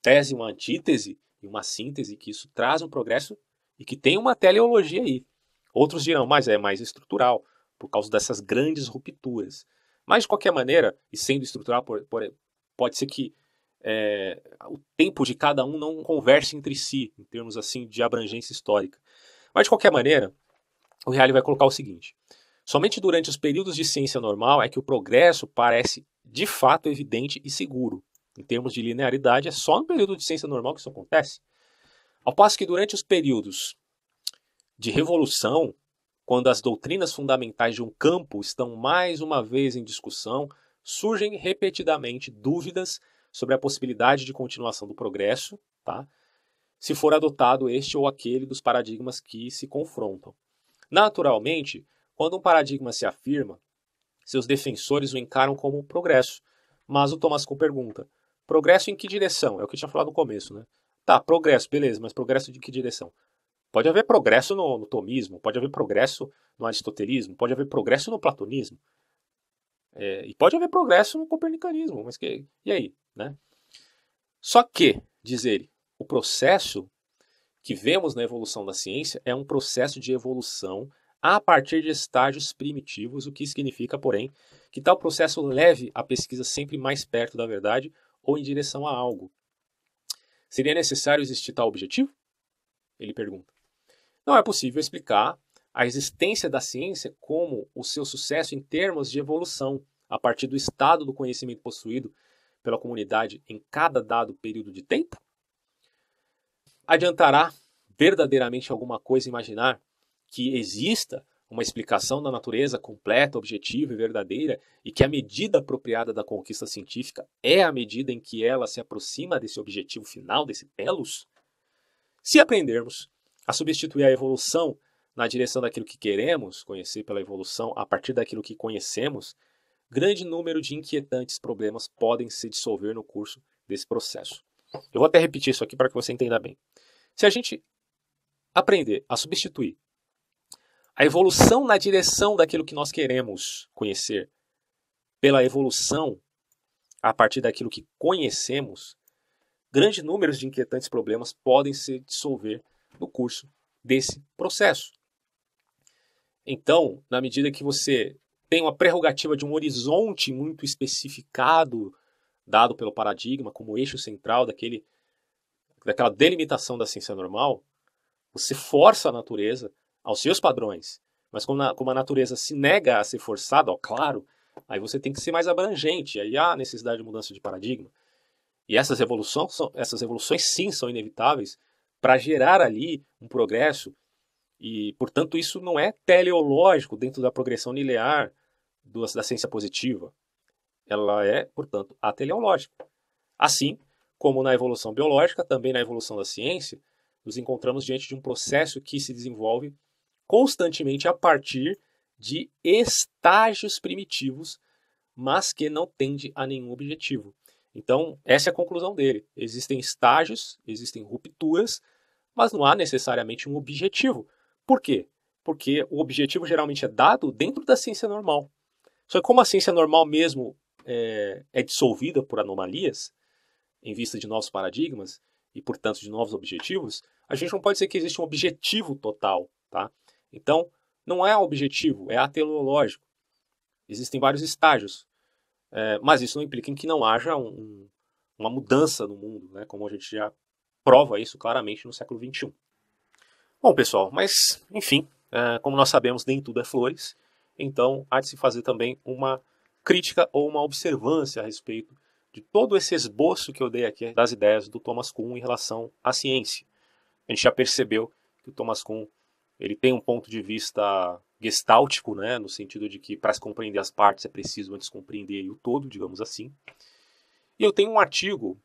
tese, uma antítese e uma síntese, que isso traz um progresso e que tem uma teleologia aí. Outros dirão, mas é mais estrutural, por causa dessas grandes rupturas. Mas, de qualquer maneira, e sendo estrutural, por, por, pode ser que é, o tempo de cada um não converse entre si, em termos assim de abrangência histórica. Mas, de qualquer maneira, o Reale vai colocar o seguinte: somente durante os períodos de ciência normal é que o progresso parece de fato evidente e seguro. Em termos de linearidade, é só no período de ciência normal que isso acontece. Ao passo que durante os períodos de revolução, quando as doutrinas fundamentais de um campo estão mais uma vez em discussão, surgem repetidamente dúvidas sobre a possibilidade de continuação do progresso, tá? se for adotado este ou aquele dos paradigmas que se confrontam. Naturalmente, quando um paradigma se afirma, seus defensores o encaram como progresso, mas o Thomas Kuhn pergunta: progresso em que direção? É o que eu tinha falado no começo, né? Tá, progresso, beleza, mas progresso de que direção? Pode haver progresso no, no tomismo, pode haver progresso no aristotelismo, pode haver progresso no platonismo. É, e pode haver progresso no copernicanismo, mas que, e aí? Né? Só que, diz ele, o processo que vemos na evolução da ciência é um processo de evolução a partir de estágios primitivos, o que significa, porém, que tal processo leve a pesquisa sempre mais perto da verdade ou em direção a algo Seria necessário existir tal objetivo? Ele pergunta. Não é possível explicar a existência da ciência como o seu sucesso em termos de evolução, a partir do estado do conhecimento possuído pela comunidade em cada dado período de tempo? Adiantará verdadeiramente alguma coisa imaginar que exista uma explicação da natureza completa, objetiva e verdadeira, e que a medida apropriada da conquista científica é a medida em que ela se aproxima desse objetivo final, desse telos? Se aprendermos a substituir a evolução na direção daquilo que queremos conhecer pela evolução, a partir daquilo que conhecemos, grande número de inquietantes problemas podem se dissolver no curso desse processo. Eu vou até repetir isso aqui para que você entenda bem. Se a gente aprender a substituir a evolução na direção daquilo que nós queremos conhecer, pela evolução a partir daquilo que conhecemos, grandes números de inquietantes problemas podem se dissolver no curso desse processo. Então, na medida que você tem uma prerrogativa de um horizonte muito especificado dado pelo paradigma como eixo central daquele daquela delimitação da ciência normal, você força a natureza aos seus padrões. Mas como, na, como a natureza se nega a ser forçada, ó, claro, aí você tem que ser mais abrangente. Aí há necessidade de mudança de paradigma. E essas revoluções, são, essas revoluções sim são inevitáveis para gerar ali um progresso. E, portanto, isso não é teleológico dentro da progressão linear do, da ciência positiva. Ela é, portanto, ateleológica. Assim como na evolução biológica, também na evolução da ciência, nos encontramos diante de um processo que se desenvolve constantemente a partir de estágios primitivos, mas que não tende a nenhum objetivo. Então, essa é a conclusão dele. Existem estágios, existem rupturas, mas não há necessariamente um objetivo. Por quê? Porque o objetivo geralmente é dado dentro da ciência normal. Só que como a ciência normal mesmo é, é dissolvida por anomalias, em vista de novos paradigmas e, portanto, de novos objetivos, a gente não pode dizer que existe um objetivo total, tá? Então, não é objetivo, é ateleológico. Existem vários estágios, é, mas isso não implica em que não haja um, uma mudança no mundo, né? como a gente já prova isso claramente no século XXI. Bom, pessoal, mas, enfim, é, como nós sabemos, nem tudo é flores, então há de se fazer também uma crítica ou uma observância a respeito de todo esse esboço que eu dei aqui das ideias do Thomas Kuhn em relação à ciência. A gente já percebeu que o Thomas Kuhn ele tem um ponto de vista gestáltico, né, no sentido de que para se compreender as partes é preciso antes compreender o todo, digamos assim. E eu tenho um artigo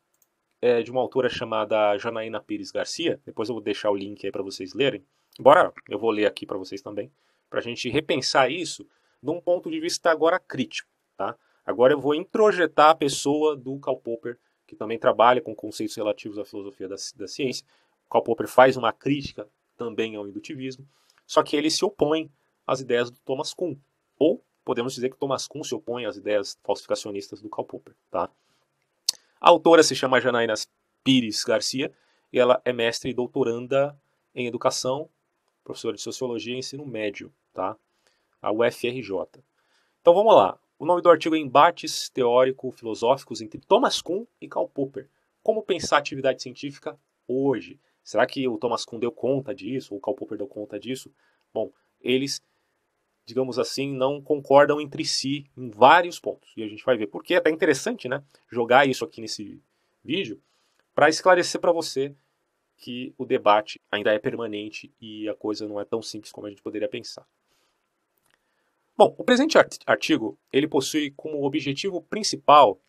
é, de uma autora chamada Janaína Pires Garcia, depois eu vou deixar o link aí para vocês lerem. Embora eu vou ler aqui para vocês também, para a gente repensar isso num ponto de vista agora crítico, tá? Agora eu vou introjetar a pessoa do Karl Popper, que também trabalha com conceitos relativos à filosofia da, da ciência. Karl Popper faz uma crítica também ao indutivismo, só que ele se opõe às ideias do Thomas Kuhn, ou podemos dizer que Thomas Kuhn se opõe às ideias falsificacionistas do Karl Popper. Tá? A autora se chama Janaína Pires Garcia e ela é mestre e doutoranda em educação, professora de sociologia e ensino médio, tá? a UFRJ. Então vamos lá. O nome do artigo é Embates Teórico-Filosóficos entre Thomas Kuhn e Karl Popper. Como pensar a atividade científica hoje? Será que o Thomas Kuhn deu conta disso? Ou o Karl Popper deu conta disso? Bom, eles, digamos assim, não concordam entre si em vários pontos. E a gente vai ver por que. É até interessante, né? Jogar isso aqui nesse vídeo para esclarecer para você que o debate ainda é permanente e a coisa não é tão simples como a gente poderia pensar. Bom, o presente artigo ele possui como objetivo principal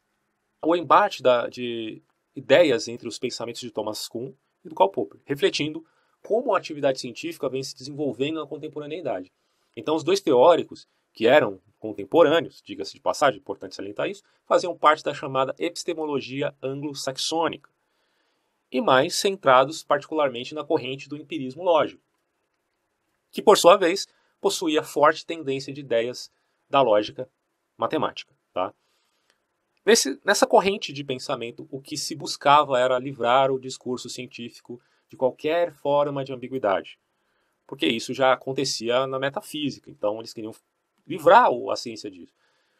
o embate da, de ideias entre os pensamentos de Thomas Kuhn e do Karl Popper, refletindo como a atividade científica vem se desenvolvendo na contemporaneidade. Então, os dois teóricos, que eram contemporâneos, diga-se de passagem, importante salientar isso, faziam parte da chamada epistemologia anglo-saxônica, e mais centrados particularmente na corrente do empirismo lógico, que, por sua vez, possuía forte tendência de ideias da lógica matemática. Tá? Nesse, nessa corrente de pensamento, o que se buscava era livrar o discurso científico de qualquer forma de ambiguidade, porque isso já acontecia na metafísica, então eles queriam livrar a ciência disso.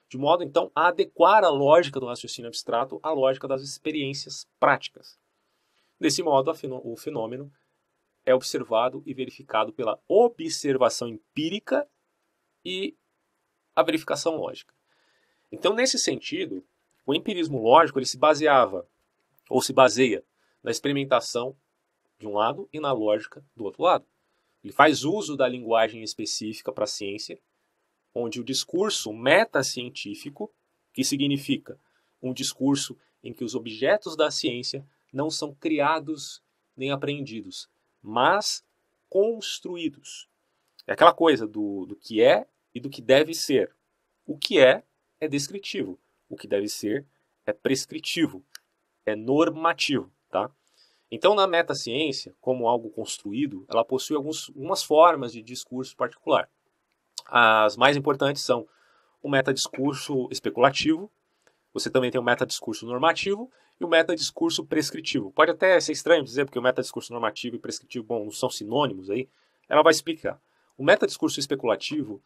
De modo, então, a adequar a lógica do raciocínio abstrato à lógica das experiências práticas. Desse modo, o fenômeno é observado e verificado pela observação empírica e a verificação lógica. Então, nesse sentido, o empirismo lógico ele se baseava ou se baseia na experimentação de um lado e na lógica do outro lado. Ele faz uso da linguagem específica para a ciência, onde o discurso metacientífico, que significa um discurso em que os objetos da ciência não são criados nem aprendidos, mas construídos. É aquela coisa do, do que é e do que deve ser. O que é é descritivo o que deve ser é prescritivo, é normativo, tá? Então, na metaciência, como algo construído, ela possui alguns, algumas formas de discurso particular. As mais importantes são o metadiscurso especulativo, você também tem o metadiscurso normativo e o metadiscurso prescritivo. Pode até ser estranho dizer, porque o metadiscurso normativo e prescritivo bom, não são sinônimos aí. Ela vai explicar. O metadiscurso especulativo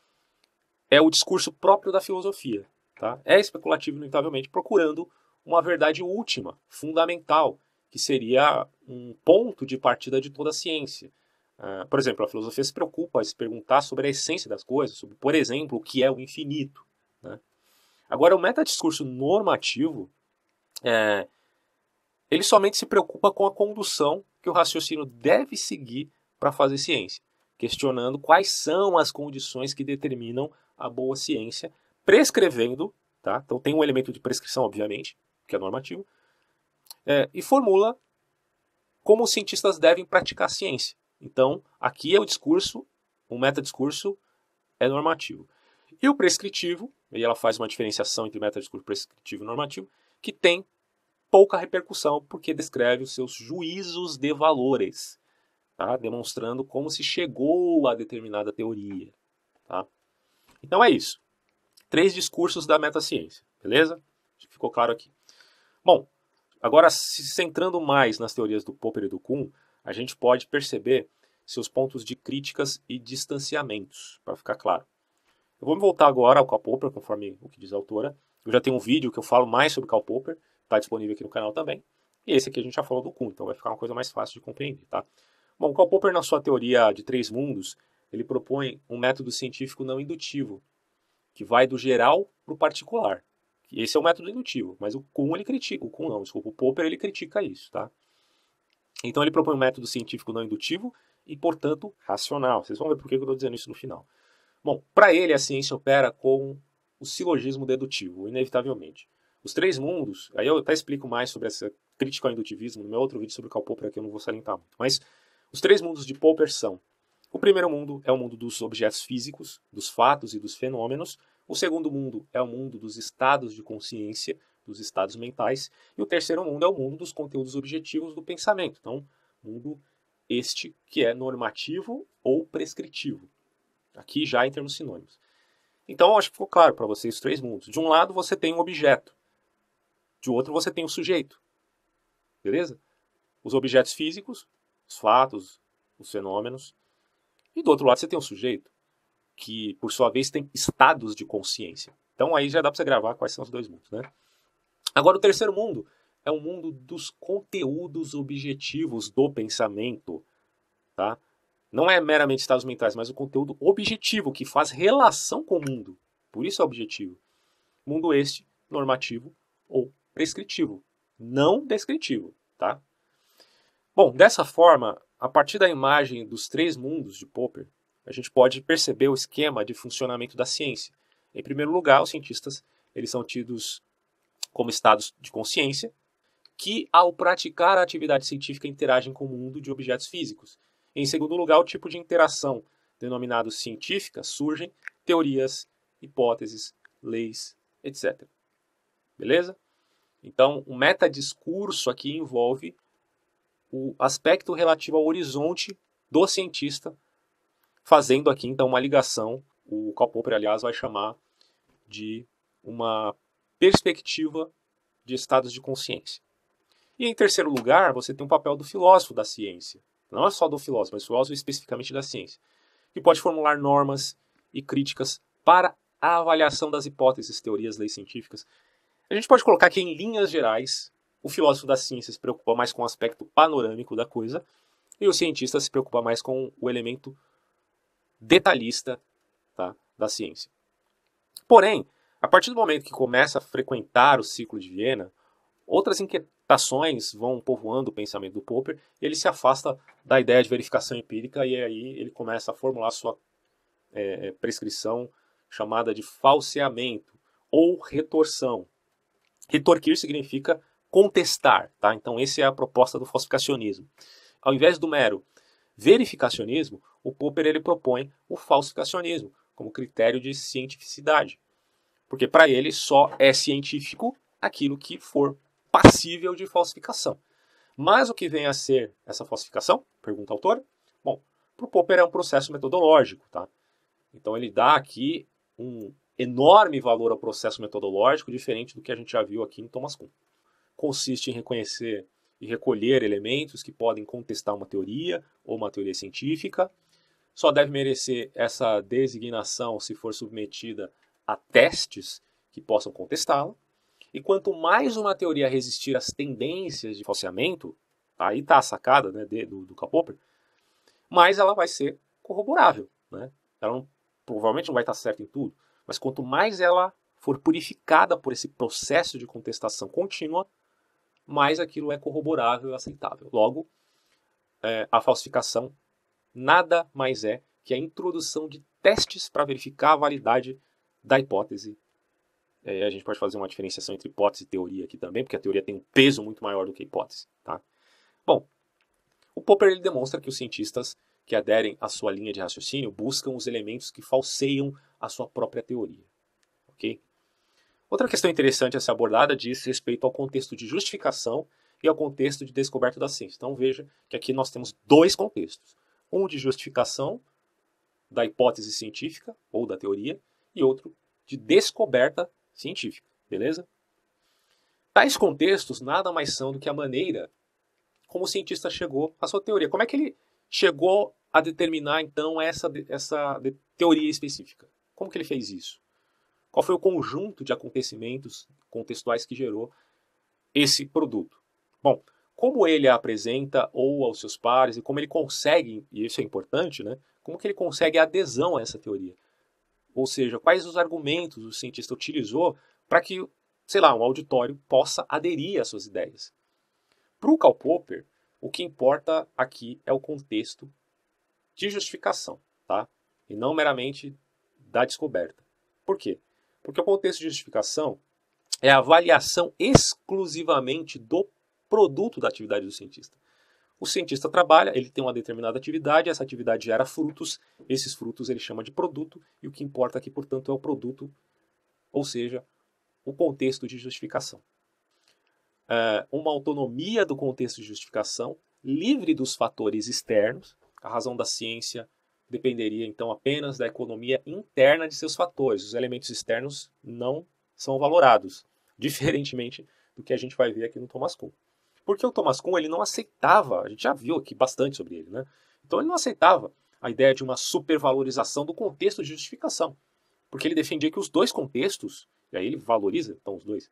é o discurso próprio da filosofia tá? é especulativo, inevitavelmente, procurando uma verdade última, fundamental, que seria um ponto de partida de toda a ciência. Uh, por exemplo, a filosofia se preocupa em se perguntar sobre a essência das coisas, sobre, por exemplo, o que é o infinito. Né? Agora, o metadiscurso normativo, é, ele somente se preocupa com a condução que o raciocínio deve seguir para fazer ciência, questionando quais são as condições que determinam a boa ciência, prescrevendo, tá? então tem um elemento de prescrição, obviamente, que é normativo, é, e formula como os cientistas devem praticar a ciência. Então, aqui é o discurso, o metadiscurso é normativo. E o prescritivo, e ela faz uma diferenciação entre metadiscurso prescritivo e normativo, que tem pouca repercussão, porque descreve os seus juízos de valores, tá? demonstrando como se chegou a determinada teoria. Tá? Então é isso três discursos da metaciência, beleza? ficou claro aqui. Bom, agora se centrando mais nas teorias do Popper e do Kuhn, a gente pode perceber seus pontos de críticas e distanciamentos, para ficar claro. Eu vou me voltar agora ao Karl Popper, conforme o que diz a autora. Eu já tenho um vídeo que eu falo mais sobre Karl Popper, está disponível aqui no canal também. E esse aqui a gente já falou do Kuhn, então vai ficar uma coisa mais fácil de compreender, tá? Bom, Karl Popper, na sua teoria de três mundos, ele propõe um método científico não indutivo, que vai do geral para o particular. Esse é o método indutivo, mas o Kuhn ele critica, o Kuhn não, desculpa, o Popper ele critica isso, tá? Então ele propõe um método científico não indutivo e, portanto, racional. Vocês vão ver por que eu estou dizendo isso no final. Bom, para ele a ciência opera com o silogismo dedutivo, inevitavelmente. Os três mundos, aí eu até explico mais sobre essa crítica ao indutivismo no meu outro vídeo sobre Karl é Popper, que eu não vou salientar muito, mas os três mundos de Popper são o primeiro mundo é o mundo dos objetos físicos, dos fatos e dos fenômenos. O segundo mundo é o mundo dos estados de consciência, dos estados mentais. E o terceiro mundo é o mundo dos conteúdos objetivos do pensamento. Então, mundo este que é normativo ou prescritivo. Aqui já em termos sinônimos. Então, acho que ficou claro para vocês os três mundos. De um lado, você tem um objeto. De outro, você tem o um sujeito. Beleza? Os objetos físicos, os fatos, os fenômenos. E do outro lado, você tem um sujeito que, por sua vez, tem estados de consciência. Então aí já dá para você gravar quais são os dois mundos, né? Agora, o terceiro mundo é o mundo dos conteúdos objetivos do pensamento, tá? Não é meramente estados mentais, mas o conteúdo objetivo que faz relação com o mundo. Por isso é objetivo. Mundo este normativo ou prescritivo, não descritivo, tá? Bom, dessa forma, a partir da imagem dos três mundos de Popper, a gente pode perceber o esquema de funcionamento da ciência. Em primeiro lugar, os cientistas eles são tidos como estados de consciência que, ao praticar a atividade científica, interagem com o mundo de objetos físicos. Em segundo lugar, o tipo de interação denominado científica surgem teorias, hipóteses, leis, etc. Beleza? Então, o metadiscurso aqui envolve o aspecto relativo ao horizonte do cientista, fazendo aqui então uma ligação. O Karl Popper, aliás, vai chamar de uma perspectiva de estados de consciência. E em terceiro lugar, você tem o papel do filósofo da ciência. Não é só do filósofo, mas filósofo especificamente da ciência, que pode formular normas e críticas para a avaliação das hipóteses, teorias, leis científicas. A gente pode colocar aqui em linhas gerais o filósofo da ciência se preocupa mais com o aspecto panorâmico da coisa e o cientista se preocupa mais com o elemento detalhista tá, da ciência. Porém, a partir do momento que começa a frequentar o ciclo de Viena, outras inquietações vão povoando o pensamento do Popper e ele se afasta da ideia de verificação empírica e aí ele começa a formular sua é, é prescrição chamada de falseamento ou retorção. Retorquir significa contestar. Tá? Então, essa é a proposta do falsificacionismo. Ao invés do mero verificacionismo, o Popper ele propõe o falsificacionismo como critério de cientificidade. Porque para ele só é científico aquilo que for passível de falsificação. Mas o que vem a ser essa falsificação? Pergunta o autor. Bom, para o Popper é um processo metodológico, tá? Então ele dá aqui um enorme valor ao processo metodológico, diferente do que a gente já viu aqui em Thomas Kuhn consiste em reconhecer e recolher elementos que podem contestar uma teoria ou uma teoria científica. Só deve merecer essa designação se for submetida a testes que possam contestá-la. E quanto mais uma teoria resistir às tendências de falseamento, aí está a sacada né, de, do, do mais ela vai ser corroborável. Né? Ela não, provavelmente não vai estar certa em tudo, mas quanto mais ela for purificada por esse processo de contestação contínua, mais aquilo é corroborável e aceitável. Logo, é, a falsificação nada mais é que a introdução de testes para verificar a validade da hipótese. É, a gente pode fazer uma diferenciação entre hipótese e teoria aqui também, porque a teoria tem um peso muito maior do que a hipótese. Tá? Bom, o Popper ele demonstra que os cientistas que aderem à sua linha de raciocínio buscam os elementos que falseiam a sua própria teoria. ok? Outra questão interessante a ser abordada diz respeito ao contexto de justificação e ao contexto de descoberta da ciência. Então veja que aqui nós temos dois contextos: um de justificação da hipótese científica ou da teoria e outro de descoberta científica, beleza? Tais contextos nada mais são do que a maneira como o cientista chegou à sua teoria. Como é que ele chegou a determinar então essa essa teoria específica? Como que ele fez isso? Qual foi o conjunto de acontecimentos contextuais que gerou esse produto? Bom, como ele a apresenta ou aos seus pares e como ele consegue, e isso é importante, né? Como que ele consegue a adesão a essa teoria? Ou seja, quais os argumentos o cientista utilizou para que, sei lá, um auditório possa aderir às suas ideias? Para o Karl Popper, o que importa aqui é o contexto de justificação, tá? E não meramente da descoberta. Por quê? Porque o contexto de justificação é a avaliação exclusivamente do produto da atividade do cientista. O cientista trabalha, ele tem uma determinada atividade, essa atividade gera frutos, esses frutos ele chama de produto, e o que importa aqui, portanto, é o produto, ou seja, o contexto de justificação. É uma autonomia do contexto de justificação, livre dos fatores externos, a razão da ciência dependeria então apenas da economia interna de seus fatores. Os elementos externos não são valorados, diferentemente do que a gente vai ver aqui no Thomas Kuhn. Porque o Thomas Kuhn ele não aceitava, a gente já viu aqui bastante sobre ele, né? Então ele não aceitava a ideia de uma supervalorização do contexto de justificação, porque ele defendia que os dois contextos, e aí ele valoriza então os dois,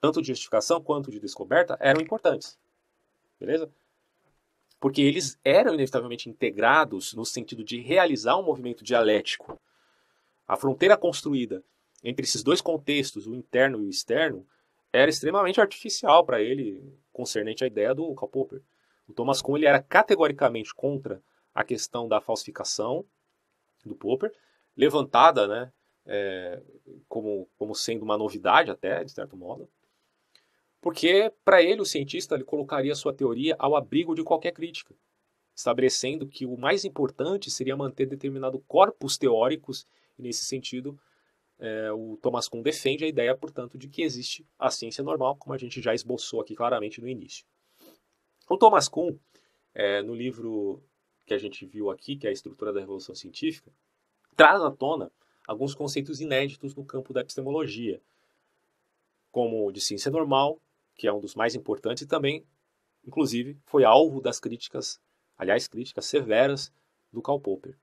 tanto de justificação quanto de descoberta, eram importantes. Beleza? porque eles eram inevitavelmente integrados no sentido de realizar um movimento dialético. A fronteira construída entre esses dois contextos, o interno e o externo, era extremamente artificial para ele, concernente à ideia do Karl Popper. O Thomas Kuhn ele era categoricamente contra a questão da falsificação do Popper, levantada né, é, como, como sendo uma novidade até, de certo modo, porque, para ele, o cientista ele colocaria sua teoria ao abrigo de qualquer crítica, estabelecendo que o mais importante seria manter determinado corpus teóricos, e nesse sentido, é, o Thomas Kuhn defende a ideia, portanto, de que existe a ciência normal, como a gente já esboçou aqui claramente no início. O Thomas Kuhn, é, no livro que a gente viu aqui, que é a Estrutura da Revolução Científica, traz à tona alguns conceitos inéditos no campo da epistemologia, como de ciência normal, que é um dos mais importantes e também, inclusive, foi alvo das críticas, aliás, críticas severas do Karl Popper.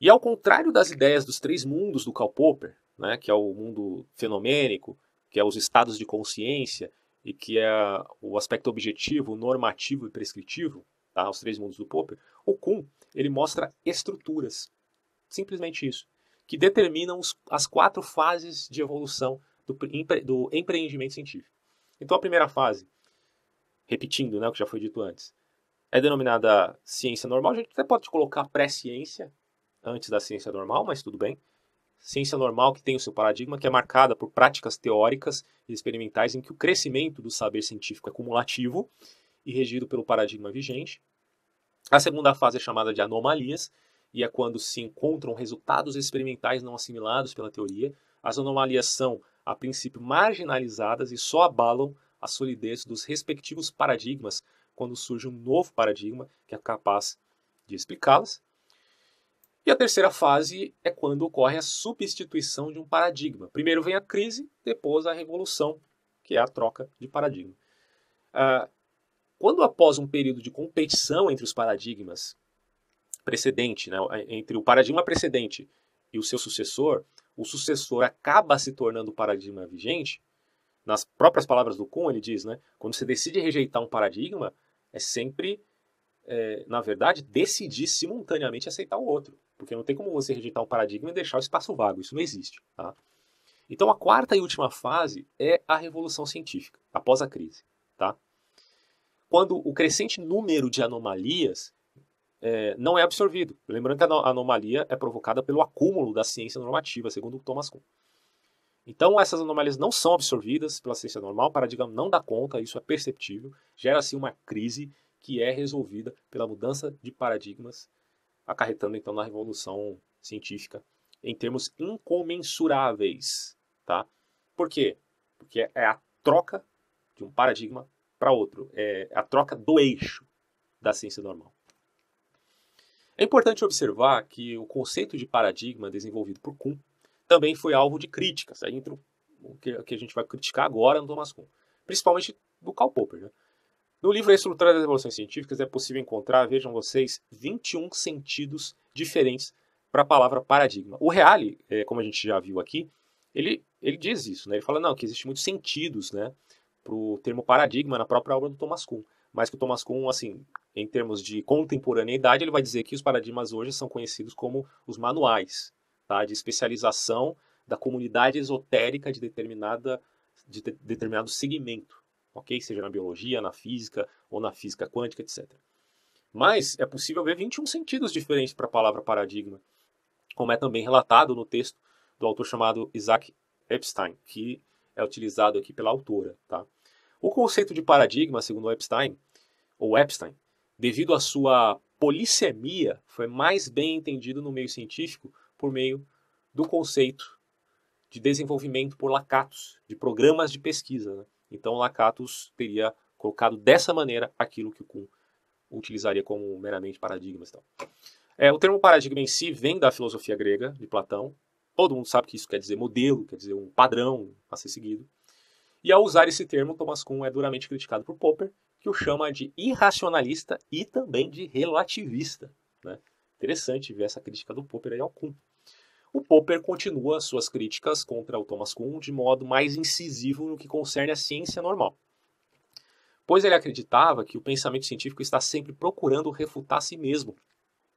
E ao contrário das ideias dos três mundos do Karl Popper, né, que é o mundo fenomênico, que é os estados de consciência e que é o aspecto objetivo, normativo e prescritivo, tá, os três mundos do Popper, o Kuhn ele mostra estruturas, simplesmente isso, que determinam os, as quatro fases de evolução do, do empreendimento científico. Então, a primeira fase, repetindo né, o que já foi dito antes, é denominada ciência normal. A gente até pode colocar pré-ciência antes da ciência normal, mas tudo bem. Ciência normal que tem o seu paradigma, que é marcada por práticas teóricas e experimentais em que o crescimento do saber científico é cumulativo e regido pelo paradigma vigente. A segunda fase é chamada de anomalias, e é quando se encontram resultados experimentais não assimilados pela teoria. As anomalias são a princípio marginalizadas e só abalam a solidez dos respectivos paradigmas quando surge um novo paradigma que é capaz de explicá-las. E a terceira fase é quando ocorre a substituição de um paradigma. Primeiro vem a crise, depois a revolução, que é a troca de paradigma. Ah, quando após um período de competição entre os paradigmas precedente, né, entre o paradigma precedente e o seu sucessor, o sucessor acaba se tornando o paradigma vigente, nas próprias palavras do Kuhn, ele diz, né? Quando você decide rejeitar um paradigma, é sempre, é, na verdade, decidir simultaneamente aceitar o outro. Porque não tem como você rejeitar um paradigma e deixar o espaço vago. Isso não existe. Tá? Então, a quarta e última fase é a revolução científica, após a crise. Tá? Quando o crescente número de anomalias é, não é absorvido. Lembrando que a anomalia é provocada pelo acúmulo da ciência normativa, segundo Thomas Kuhn. Então, essas anomalias não são absorvidas pela ciência normal, o paradigma não dá conta, isso é perceptível, gera-se uma crise que é resolvida pela mudança de paradigmas, acarretando então na revolução científica em termos incomensuráveis, tá? Por quê? Porque é a troca de um paradigma para outro, é a troca do eixo da ciência normal. É importante observar que o conceito de paradigma desenvolvido por Kuhn também foi alvo de críticas, aí entra o que a gente vai criticar agora no Thomas Kuhn, principalmente do Karl Popper. Né? No livro A Estrutura das Evoluções Científicas é possível encontrar, vejam vocês, 21 sentidos diferentes para a palavra paradigma. O Reale, é, como a gente já viu aqui, ele, ele diz isso, né? ele fala não, que existem muitos sentidos né, para o termo paradigma na própria obra do Thomas Kuhn, mas que o Thomas Kuhn assim, em termos de contemporaneidade, ele vai dizer que os paradigmas hoje são conhecidos como os manuais tá, de especialização da comunidade esotérica de, determinada, de, de determinado segmento, ok? Seja na biologia, na física ou na física quântica, etc. Mas é possível ver 21 sentidos diferentes para a palavra paradigma, como é também relatado no texto do autor chamado Isaac Epstein, que é utilizado aqui pela autora, tá? O conceito de paradigma, segundo Epstein, ou Epstein, devido à sua polissemia, foi mais bem entendido no meio científico por meio do conceito de desenvolvimento por Lacatus, de programas de pesquisa. Né? Então, Lacatus teria colocado dessa maneira aquilo que o Kuhn utilizaria como meramente paradigmas. Então. É, o termo paradigma em si vem da filosofia grega, de Platão. Todo mundo sabe que isso quer dizer modelo, quer dizer um padrão a ser seguido. E ao usar esse termo, Thomas Kuhn é duramente criticado por Popper que o chama de irracionalista e também de relativista. Né? Interessante ver essa crítica do Popper aí ao Kuhn. O Popper continua suas críticas contra o Thomas Kuhn de modo mais incisivo no que concerne a ciência normal, pois ele acreditava que o pensamento científico está sempre procurando refutar a si mesmo,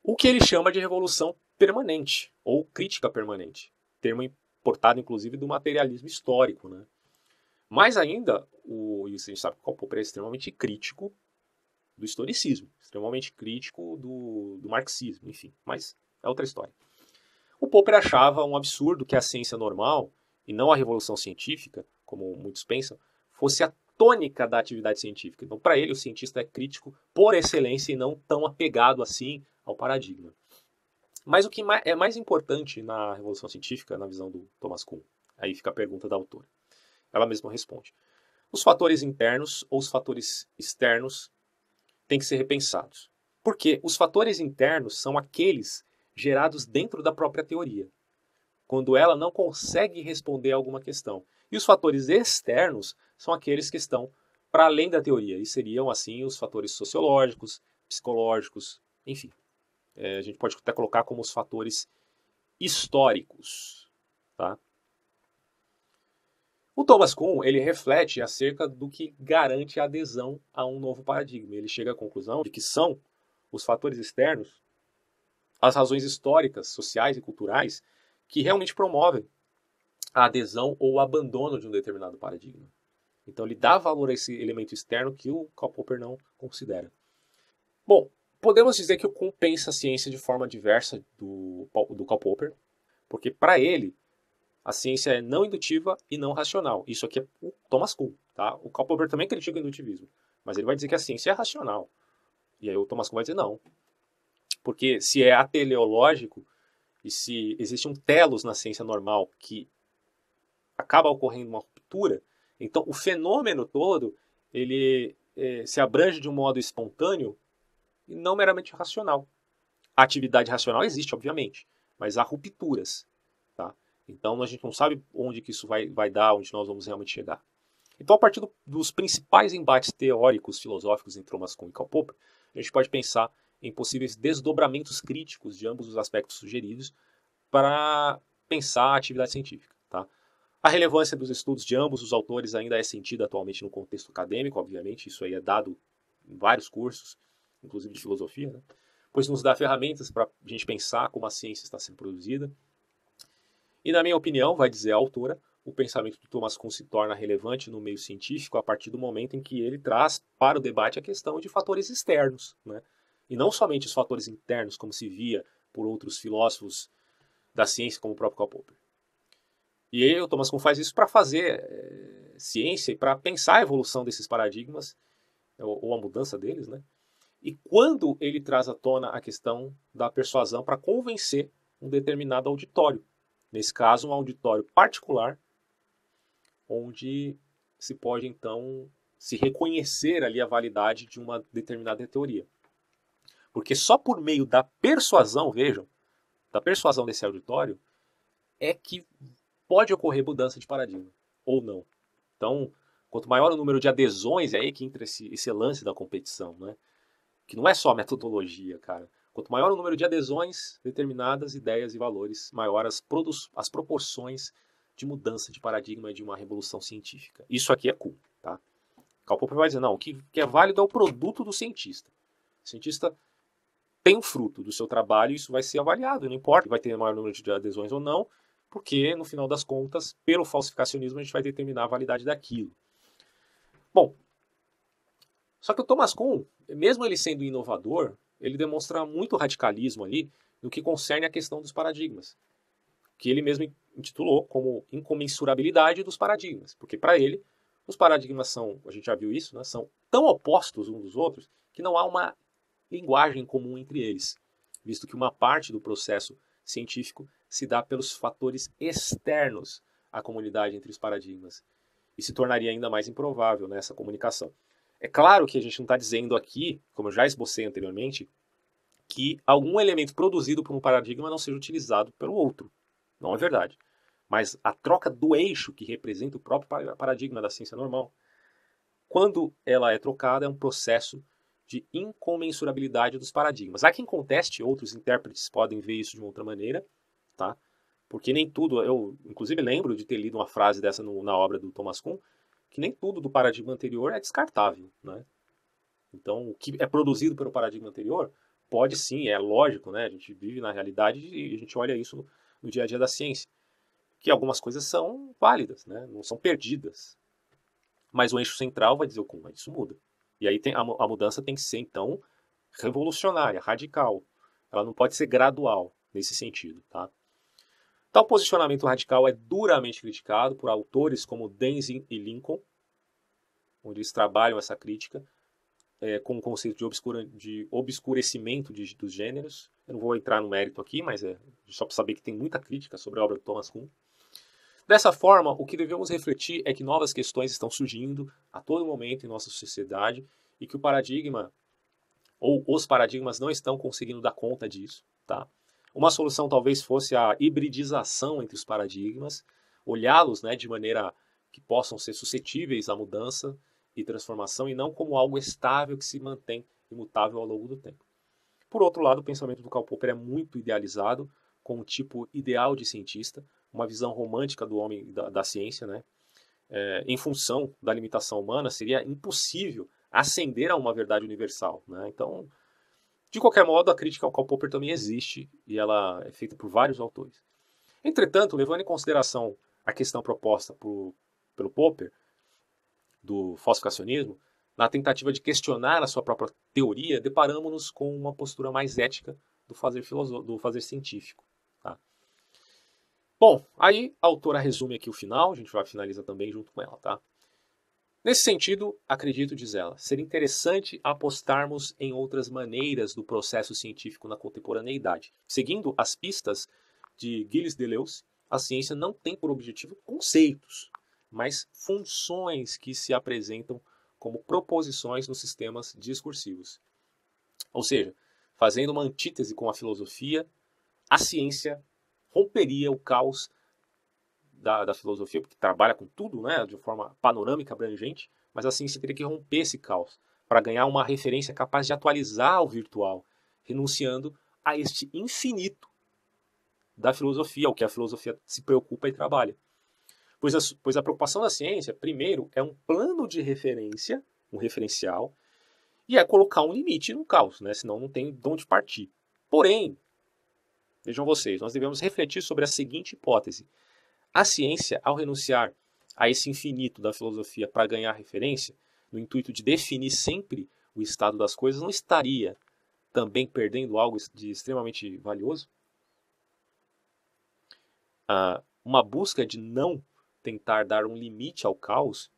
o que ele chama de revolução permanente ou crítica permanente, termo importado inclusive do materialismo histórico, né? Mais ainda, o, e você sabe que o Popper é extremamente crítico do historicismo, extremamente crítico do, do marxismo, enfim, mas é outra história. O Popper achava um absurdo que a ciência normal, e não a revolução científica, como muitos pensam, fosse a tônica da atividade científica. Então, para ele, o cientista é crítico por excelência e não tão apegado assim ao paradigma. Mas o que é mais importante na Revolução Científica, na visão do Thomas Kuhn? Aí fica a pergunta da autora. Ela mesma responde. Os fatores internos ou os fatores externos têm que ser repensados. Porque os fatores internos são aqueles gerados dentro da própria teoria, quando ela não consegue responder a alguma questão. E os fatores externos são aqueles que estão para além da teoria, e seriam, assim, os fatores sociológicos, psicológicos, enfim. É, a gente pode até colocar como os fatores históricos. Tá? O Thomas Kuhn ele reflete acerca do que garante a adesão a um novo paradigma. Ele chega à conclusão de que são os fatores externos, as razões históricas, sociais e culturais que realmente promovem a adesão ou o abandono de um determinado paradigma. Então ele dá valor a esse elemento externo que o Karl Popper não considera. Bom, podemos dizer que o Kuhn pensa a ciência de forma diversa do, do Karl Popper, porque para ele a ciência é não indutiva e não racional. Isso aqui é o Thomas Kuhn, tá? O Karl Popper também critica o indutivismo, mas ele vai dizer que a ciência é racional. E aí o Thomas Kuhn vai dizer não. Porque se é ateleológico e se existe um telos na ciência normal que acaba ocorrendo uma ruptura, então o fenômeno todo ele eh, se abrange de um modo espontâneo e não meramente racional. A atividade racional existe, obviamente, mas há rupturas. Então a gente não sabe onde que isso vai, vai dar, onde nós vamos realmente chegar. Então, a partir do, dos principais embates teóricos filosóficos entre Omascon e Karl Popper, a gente pode pensar em possíveis desdobramentos críticos de ambos os aspectos sugeridos para pensar a atividade científica. Tá? A relevância dos estudos de ambos os autores ainda é sentida atualmente no contexto acadêmico, obviamente, isso aí é dado em vários cursos, inclusive de filosofia, né? pois nos dá ferramentas para a gente pensar como a ciência está sendo produzida, e, na minha opinião, vai dizer a autora, o pensamento do Thomas Kuhn se torna relevante no meio científico a partir do momento em que ele traz para o debate a questão de fatores externos, né? e não somente os fatores internos, como se via por outros filósofos da ciência, como o próprio Karl Popper. E aí, o Thomas Kuhn faz isso para fazer é, ciência e para pensar a evolução desses paradigmas, ou, ou a mudança deles, né? e quando ele traz à tona a questão da persuasão para convencer um determinado auditório Nesse caso, um auditório particular, onde se pode então se reconhecer ali a validade de uma determinada teoria. Porque só por meio da persuasão, vejam, da persuasão desse auditório, é que pode ocorrer mudança de paradigma, ou não. Então, quanto maior o número de adesões, é aí que entra esse, esse lance da competição, né? Que não é só metodologia, cara. Quanto maior o número de adesões, determinadas ideias e valores, maior as, as proporções de mudança de paradigma de uma revolução científica. Isso aqui é cool, tá? Karl Popper vai dizer, não, o que, que é válido é o produto do cientista. O cientista tem o fruto do seu trabalho, e isso vai ser avaliado, não importa vai ter maior número de adesões ou não, porque no final das contas, pelo falsificacionismo, a gente vai determinar a validade daquilo. Bom, só que o Thomas Kuhn, mesmo ele sendo inovador, ele demonstra muito radicalismo ali no que concerne a questão dos paradigmas, que ele mesmo intitulou como incomensurabilidade dos paradigmas, porque para ele os paradigmas são, a gente já viu isso, né, são tão opostos uns dos outros que não há uma linguagem comum entre eles, visto que uma parte do processo científico se dá pelos fatores externos à comunidade entre os paradigmas e se tornaria ainda mais improvável nessa né, comunicação. É claro que a gente não está dizendo aqui, como eu já esbocei anteriormente, que algum elemento produzido por um paradigma não seja utilizado pelo outro. Não é verdade. Mas a troca do eixo que representa o próprio paradigma da ciência normal, quando ela é trocada, é um processo de incomensurabilidade dos paradigmas. Há quem conteste, outros intérpretes podem ver isso de uma outra maneira, tá? porque nem tudo. Eu, inclusive, lembro de ter lido uma frase dessa no, na obra do Thomas Kuhn, que nem tudo do paradigma anterior é descartável, né? Então, o que é produzido pelo paradigma anterior pode sim, é lógico, né? A gente vive na realidade e a gente olha isso no dia a dia da ciência, que algumas coisas são válidas, né? Não são perdidas. Mas o eixo central vai dizer o como isso muda. E aí tem, a, a mudança tem que ser então revolucionária, radical. Ela não pode ser gradual nesse sentido, tá? Tal posicionamento radical é duramente criticado por autores como Denzin e Lincoln, onde eles trabalham essa crítica é, com o conceito de, obscura, de obscurecimento de, dos gêneros. Eu não vou entrar no mérito aqui, mas é só para saber que tem muita crítica sobre a obra de Thomas Kuhn. Dessa forma, o que devemos refletir é que novas questões estão surgindo a todo momento em nossa sociedade e que o paradigma ou os paradigmas não estão conseguindo dar conta disso, tá? Uma solução talvez fosse a hibridização entre os paradigmas, olhá-los né, de maneira que possam ser suscetíveis à mudança e transformação e não como algo estável que se mantém imutável ao longo do tempo. Por outro lado, o pensamento do Karl Popper é muito idealizado, com um tipo ideal de cientista, uma visão romântica do homem da, da ciência, né? É, em função da limitação humana, seria impossível ascender a uma verdade universal. Né? Então, de qualquer modo, a crítica ao Karl Popper também existe e ela é feita por vários autores. Entretanto, levando em consideração a questão proposta por, pelo Popper do falsificacionismo, na tentativa de questionar a sua própria teoria, deparamos-nos com uma postura mais ética do fazer, do fazer científico. Tá? Bom, aí a autora resume aqui o final, a gente vai finalizar também junto com ela, tá? Nesse sentido, acredito, diz ela, ser interessante apostarmos em outras maneiras do processo científico na contemporaneidade. Seguindo as pistas de Gilles Deleuze, a ciência não tem por objetivo conceitos, mas funções que se apresentam como proposições nos sistemas discursivos. Ou seja, fazendo uma antítese com a filosofia, a ciência romperia o caos da, da filosofia, porque trabalha com tudo, né, de forma panorâmica, abrangente, mas assim você teria que romper esse caos para ganhar uma referência capaz de atualizar o virtual, renunciando a este infinito da filosofia, o que a filosofia se preocupa e trabalha. Pois a, pois a preocupação da ciência, primeiro, é um plano de referência, um referencial, e é colocar um limite no caos, né? senão não tem de onde partir. Porém, vejam vocês, nós devemos refletir sobre a seguinte hipótese: a ciência, ao renunciar a esse infinito da filosofia para ganhar referência, no intuito de definir sempre o estado das coisas, não estaria também perdendo algo de extremamente valioso? Ah, uma busca de não tentar dar um limite ao caos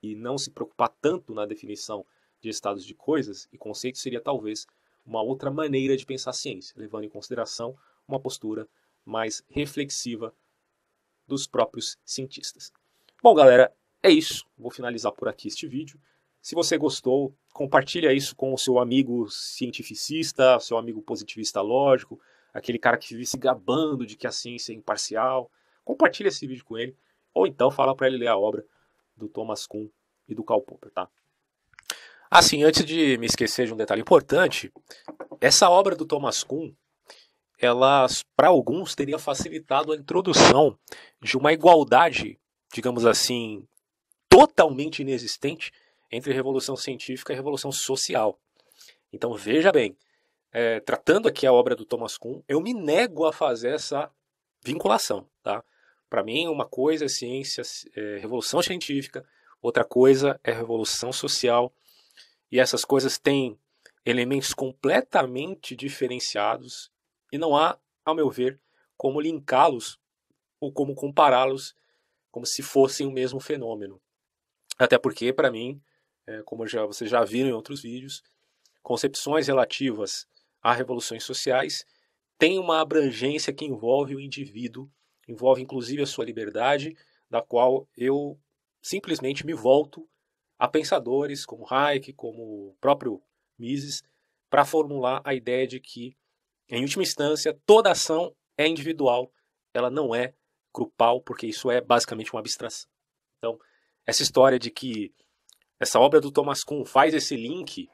e não se preocupar tanto na definição de estados de coisas e conceitos seria talvez uma outra maneira de pensar a ciência, levando em consideração uma postura mais reflexiva dos próprios cientistas. Bom, galera, é isso. Vou finalizar por aqui este vídeo. Se você gostou, compartilha isso com o seu amigo cientificista, seu amigo positivista lógico, aquele cara que vive se gabando de que a ciência é imparcial. Compartilha esse vídeo com ele, ou então fala para ele ler a obra do Thomas Kuhn e do Karl Popper, tá? Assim, antes de me esquecer de um detalhe importante, essa obra do Thomas Kuhn, elas, para alguns, teria facilitado a introdução de uma igualdade, digamos assim, totalmente inexistente entre revolução científica e revolução social. Então veja bem, é, tratando aqui a obra do Thomas Kuhn, eu me nego a fazer essa vinculação, tá? Para mim, uma coisa é ciência, é, revolução científica, outra coisa é revolução social, e essas coisas têm elementos completamente diferenciados e não há, ao meu ver, como linká-los ou como compará-los como se fossem o mesmo fenômeno. Até porque, para mim, é, como já, vocês já viram em outros vídeos, concepções relativas a revoluções sociais têm uma abrangência que envolve o indivíduo, envolve inclusive a sua liberdade, da qual eu simplesmente me volto a pensadores como Hayek, como o próprio Mises, para formular a ideia de que em última instância, toda ação é individual, ela não é grupal, porque isso é basicamente uma abstração. Então, essa história de que essa obra do Thomas Kuhn faz esse link,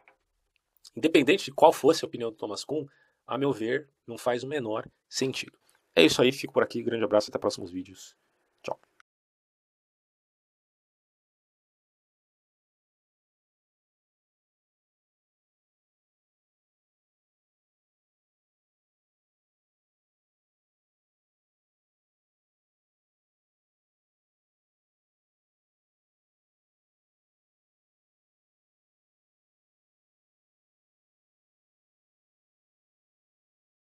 independente de qual fosse a opinião do Thomas Kuhn, a meu ver, não faz o menor sentido. É isso aí, fico por aqui, grande abraço, até próximos vídeos. Tchau.